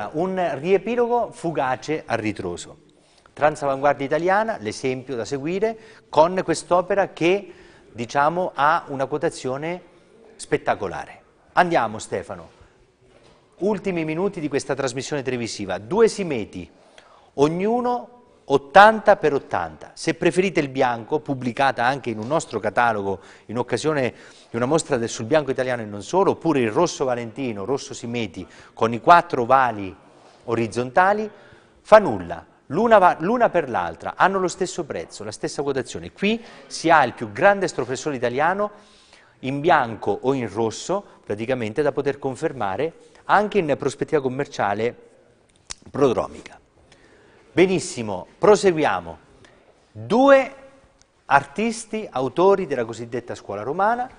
Eh, un riepilogo fugace a ritroso. Transavanguardia italiana, l'esempio da seguire, con quest'opera che diciamo, ha una quotazione spettacolare. Andiamo Stefano, ultimi minuti di questa trasmissione televisiva, due simeti, ognuno 80 per 80. Se preferite il bianco, pubblicata anche in un nostro catalogo in occasione di una mostra del, sul bianco italiano e non solo, oppure il rosso valentino, rosso simeti, con i quattro vali orizzontali, fa nulla, l'una per l'altra, hanno lo stesso prezzo, la stessa quotazione. Qui si ha il più grande strofessore italiano in bianco o in rosso, praticamente da poter confermare anche in prospettiva commerciale prodromica. Benissimo, proseguiamo. Due artisti, autori della cosiddetta scuola romana,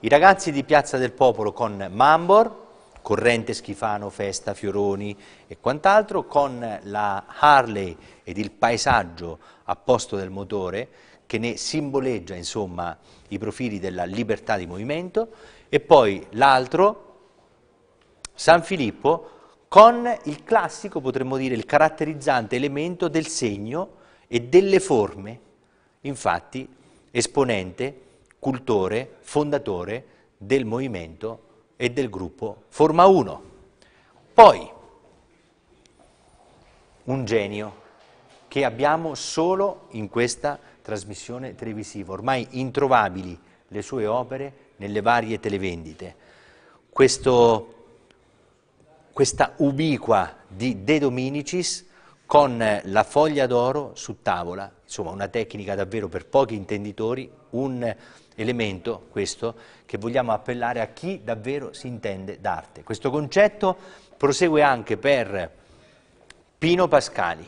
i ragazzi di Piazza del Popolo con Mambor, Corrente, Schifano, Festa, Fioroni e quant'altro, con la Harley ed il paesaggio a posto del motore che ne simboleggia insomma i profili della libertà di movimento e poi l'altro, San Filippo, con il classico, potremmo dire, il caratterizzante elemento del segno e delle forme. Infatti, esponente, cultore, fondatore del movimento e del gruppo Forma 1. Poi, un genio che abbiamo solo in questa trasmissione televisiva, ormai introvabili le sue opere nelle varie televendite. Questo questa ubiqua di De Dominicis con la foglia d'oro su tavola, insomma una tecnica davvero per pochi intenditori, un elemento questo che vogliamo appellare a chi davvero si intende d'arte. Questo concetto prosegue anche per Pino Pascali,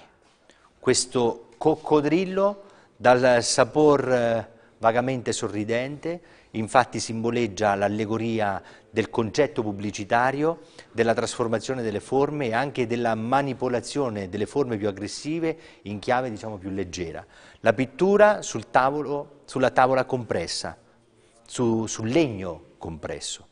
questo coccodrillo dal sapore eh, vagamente sorridente infatti simboleggia l'allegoria del concetto pubblicitario, della trasformazione delle forme e anche della manipolazione delle forme più aggressive in chiave diciamo, più leggera. La pittura sul tavolo, sulla tavola compressa, su, sul legno compresso.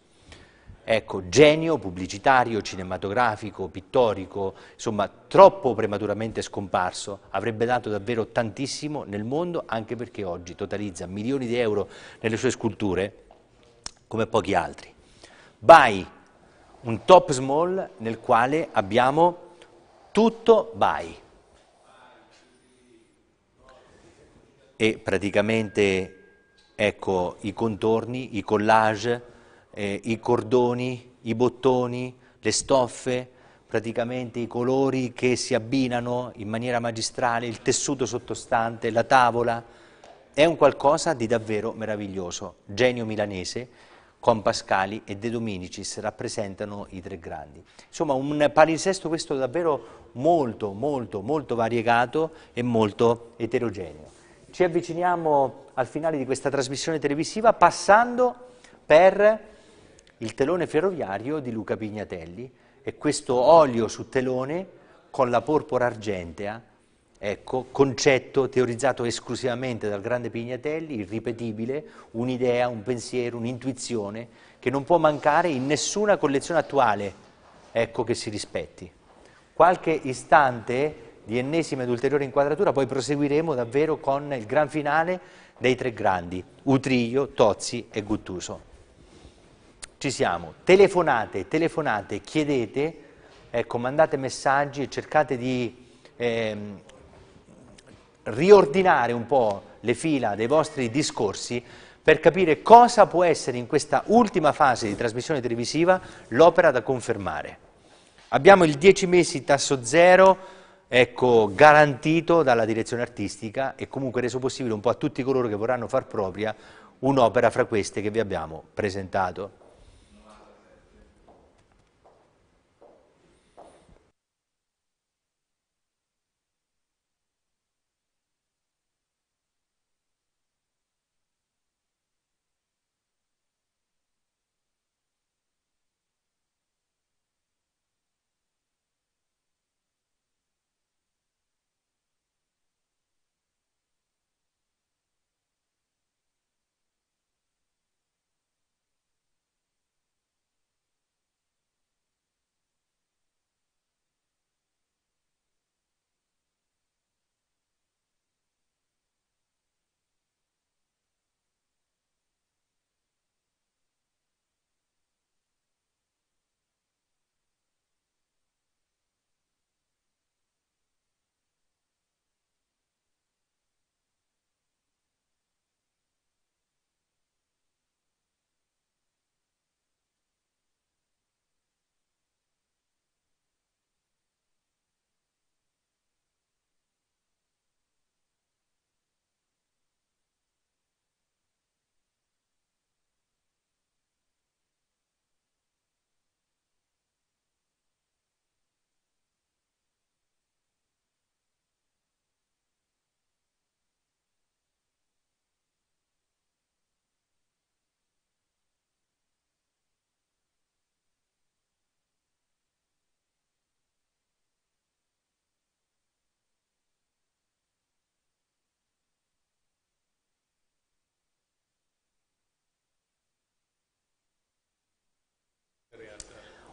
Ecco, genio pubblicitario, cinematografico, pittorico, insomma troppo prematuramente scomparso, avrebbe dato davvero tantissimo nel mondo, anche perché oggi totalizza milioni di euro nelle sue sculture, come pochi altri. Buy, un top small nel quale abbiamo tutto buy. E praticamente, ecco, i contorni, i collage, eh, i cordoni, i bottoni, le stoffe, praticamente i colori che si abbinano in maniera magistrale, il tessuto sottostante, la tavola, è un qualcosa di davvero meraviglioso. Genio milanese, con Pascali e De Dominicis rappresentano i tre grandi. Insomma, un palinsesto questo davvero molto, molto, molto variegato e molto eterogeneo. Ci avviciniamo al finale di questa trasmissione televisiva passando per il telone ferroviario di Luca Pignatelli e questo olio su telone con la porpora argentea, ecco, concetto teorizzato esclusivamente dal grande Pignatelli, irripetibile, un'idea, un pensiero, un'intuizione che non può mancare in nessuna collezione attuale, ecco, che si rispetti. Qualche istante di ennesima ed ulteriore inquadratura, poi proseguiremo davvero con il gran finale dei tre grandi, Utrillo, Tozzi e Guttuso ci siamo. Telefonate, telefonate, chiedete, ecco, mandate messaggi e cercate di ehm, riordinare un po' le fila dei vostri discorsi per capire cosa può essere in questa ultima fase di trasmissione televisiva l'opera da confermare. Abbiamo il 10 mesi tasso zero, ecco, garantito dalla direzione artistica e comunque reso possibile un po' a tutti coloro che vorranno far propria un'opera fra queste che vi abbiamo presentato.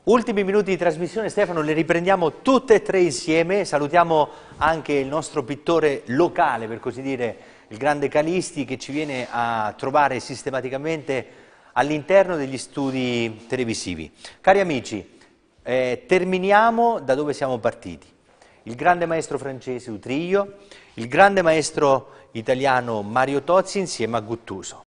Ultimi minuti di trasmissione, Stefano, le riprendiamo tutte e tre insieme. Salutiamo anche il nostro pittore locale, per così dire, il grande Calisti, che ci viene a trovare sistematicamente all'interno degli studi televisivi. Cari amici, eh, terminiamo da dove siamo partiti. Il grande maestro francese Utrillo, il grande maestro italiano Mario Tozzi insieme a Guttuso.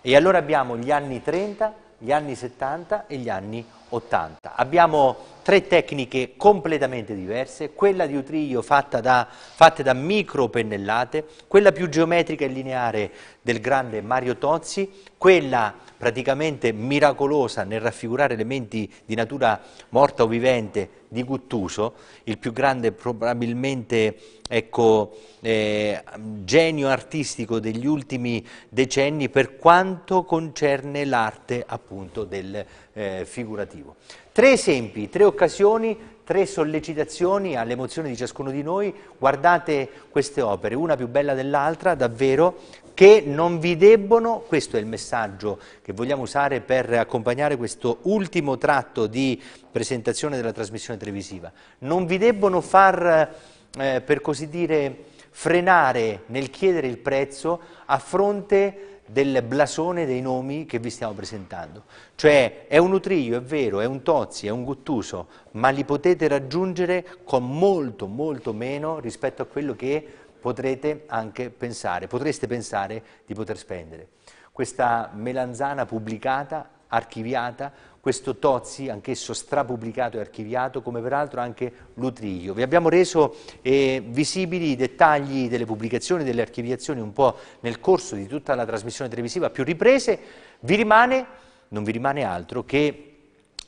E allora abbiamo gli anni 30 gli anni 70 e gli anni 80. Abbiamo tre tecniche completamente diverse, quella di utriglio fatta da, fatte da micro pennellate, quella più geometrica e lineare del grande Mario Tozzi, quella praticamente miracolosa nel raffigurare elementi di natura morta o vivente di Guttuso, il più grande probabilmente ecco, eh, genio artistico degli ultimi decenni per quanto concerne l'arte appunto del eh, figurativo. Tre esempi, tre occasioni tre sollecitazioni all'emozione di ciascuno di noi, guardate queste opere, una più bella dell'altra, davvero, che non vi debbono, questo è il messaggio che vogliamo usare per accompagnare questo ultimo tratto di presentazione della trasmissione televisiva, non vi debbono far, eh, per così dire, frenare nel chiedere il prezzo a fronte del blasone dei nomi che vi stiamo presentando. Cioè è un Utrillo, è vero, è un Tozzi, è un Guttuso, ma li potete raggiungere con molto, molto meno rispetto a quello che potrete anche pensare, potreste pensare di poter spendere. Questa melanzana pubblicata, archiviata, questo Tozzi, anch'esso strapubblicato e archiviato, come peraltro anche Lutriglio. Vi abbiamo reso eh, visibili i dettagli delle pubblicazioni, delle archiviazioni un po' nel corso di tutta la trasmissione televisiva più riprese, vi rimane, non vi rimane altro che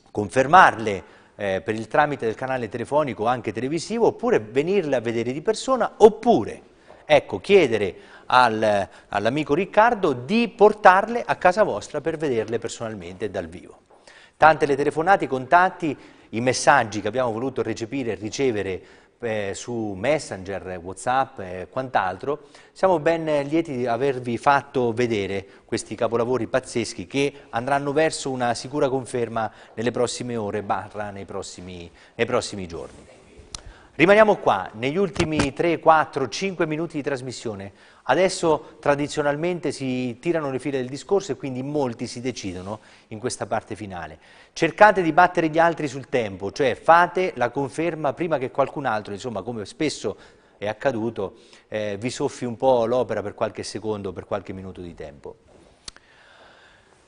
confermarle eh, per il tramite del canale telefonico o anche televisivo, oppure venirle a vedere di persona, oppure ecco, chiedere al, all'amico Riccardo di portarle a casa vostra per vederle personalmente dal vivo. Tante le telefonate, i contatti, i messaggi che abbiamo voluto recepire e ricevere eh, su Messenger, Whatsapp e eh, quant'altro, siamo ben lieti di avervi fatto vedere questi capolavori pazzeschi che andranno verso una sicura conferma nelle prossime ore, barra nei prossimi, nei prossimi giorni. Rimaniamo qua, negli ultimi 3, 4, 5 minuti di trasmissione Adesso tradizionalmente si tirano le file del discorso e quindi molti si decidono in questa parte finale. Cercate di battere gli altri sul tempo, cioè fate la conferma prima che qualcun altro, insomma come spesso è accaduto, eh, vi soffi un po' l'opera per qualche secondo, per qualche minuto di tempo.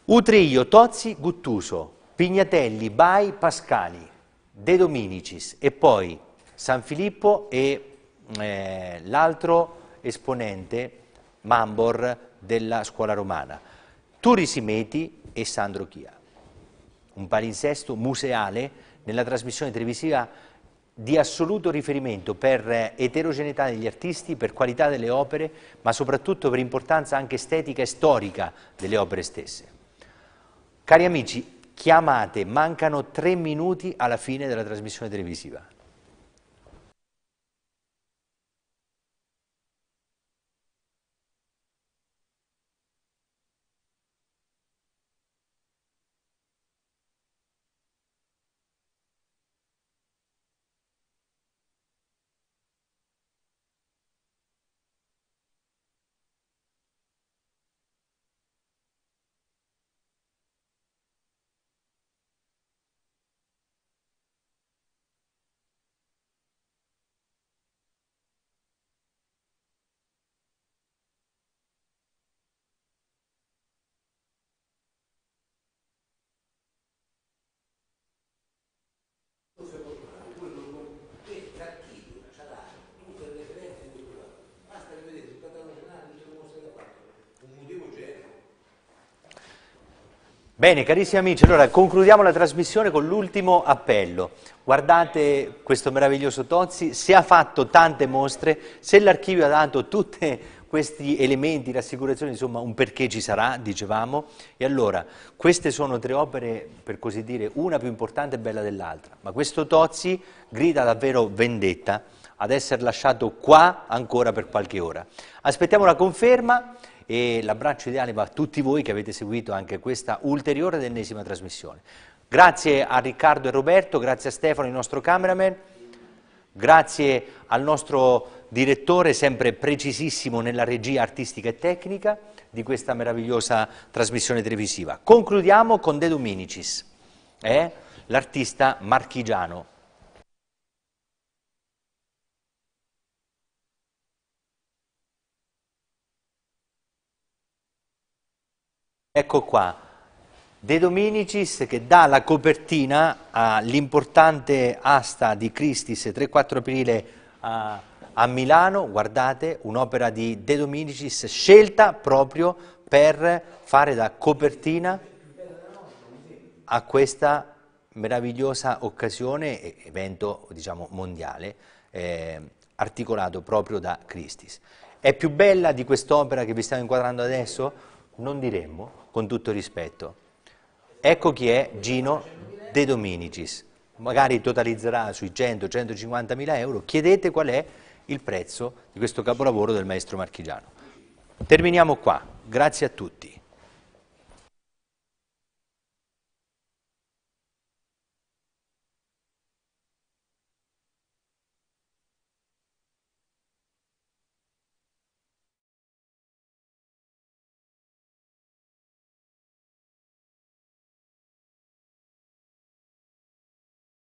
Utrillo, Tozzi, Guttuso, Pignatelli, Bai, Pascali, De Dominicis e poi San Filippo e eh, l'altro esponente Mambor della scuola romana, Turi Simeti e Sandro Chia. Un palinsesto museale nella trasmissione televisiva di assoluto riferimento per eterogeneità degli artisti, per qualità delle opere, ma soprattutto per importanza anche estetica e storica delle opere stesse. Cari amici, chiamate, mancano tre minuti alla fine della trasmissione televisiva. Bene, carissimi amici, allora concludiamo la trasmissione con l'ultimo appello. Guardate questo meraviglioso Tozzi, se ha fatto tante mostre, se l'archivio ha dato tutti questi elementi, rassicurazioni, insomma un perché ci sarà, dicevamo, e allora queste sono tre opere, per così dire, una più importante e bella dell'altra, ma questo Tozzi grida davvero vendetta ad essere lasciato qua ancora per qualche ora. Aspettiamo la conferma e l'abbraccio ideale va a tutti voi che avete seguito anche questa ulteriore ed ennesima trasmissione. Grazie a Riccardo e Roberto, grazie a Stefano, il nostro cameraman, grazie al nostro direttore, sempre precisissimo nella regia artistica e tecnica di questa meravigliosa trasmissione televisiva. Concludiamo con De Dominicis, eh? l'artista marchigiano. Ecco qua, De Dominicis che dà la copertina all'importante asta di Christis 3-4 aprile a, a, Milano, guardate, un'opera di De Dominicis scelta proprio per fare da copertina a questa meravigliosa occasione, evento diciamo, mondiale, eh, articolato proprio da Christis. È più bella di quest'opera che vi stiamo inquadrando adesso? non diremmo, con tutto rispetto. Ecco chi è Gino De Dominicis. Magari totalizzerà sui 100-150 mila euro. Chiedete qual è il prezzo di questo capolavoro del maestro marchigiano. Terminiamo qua. Grazie a tutti.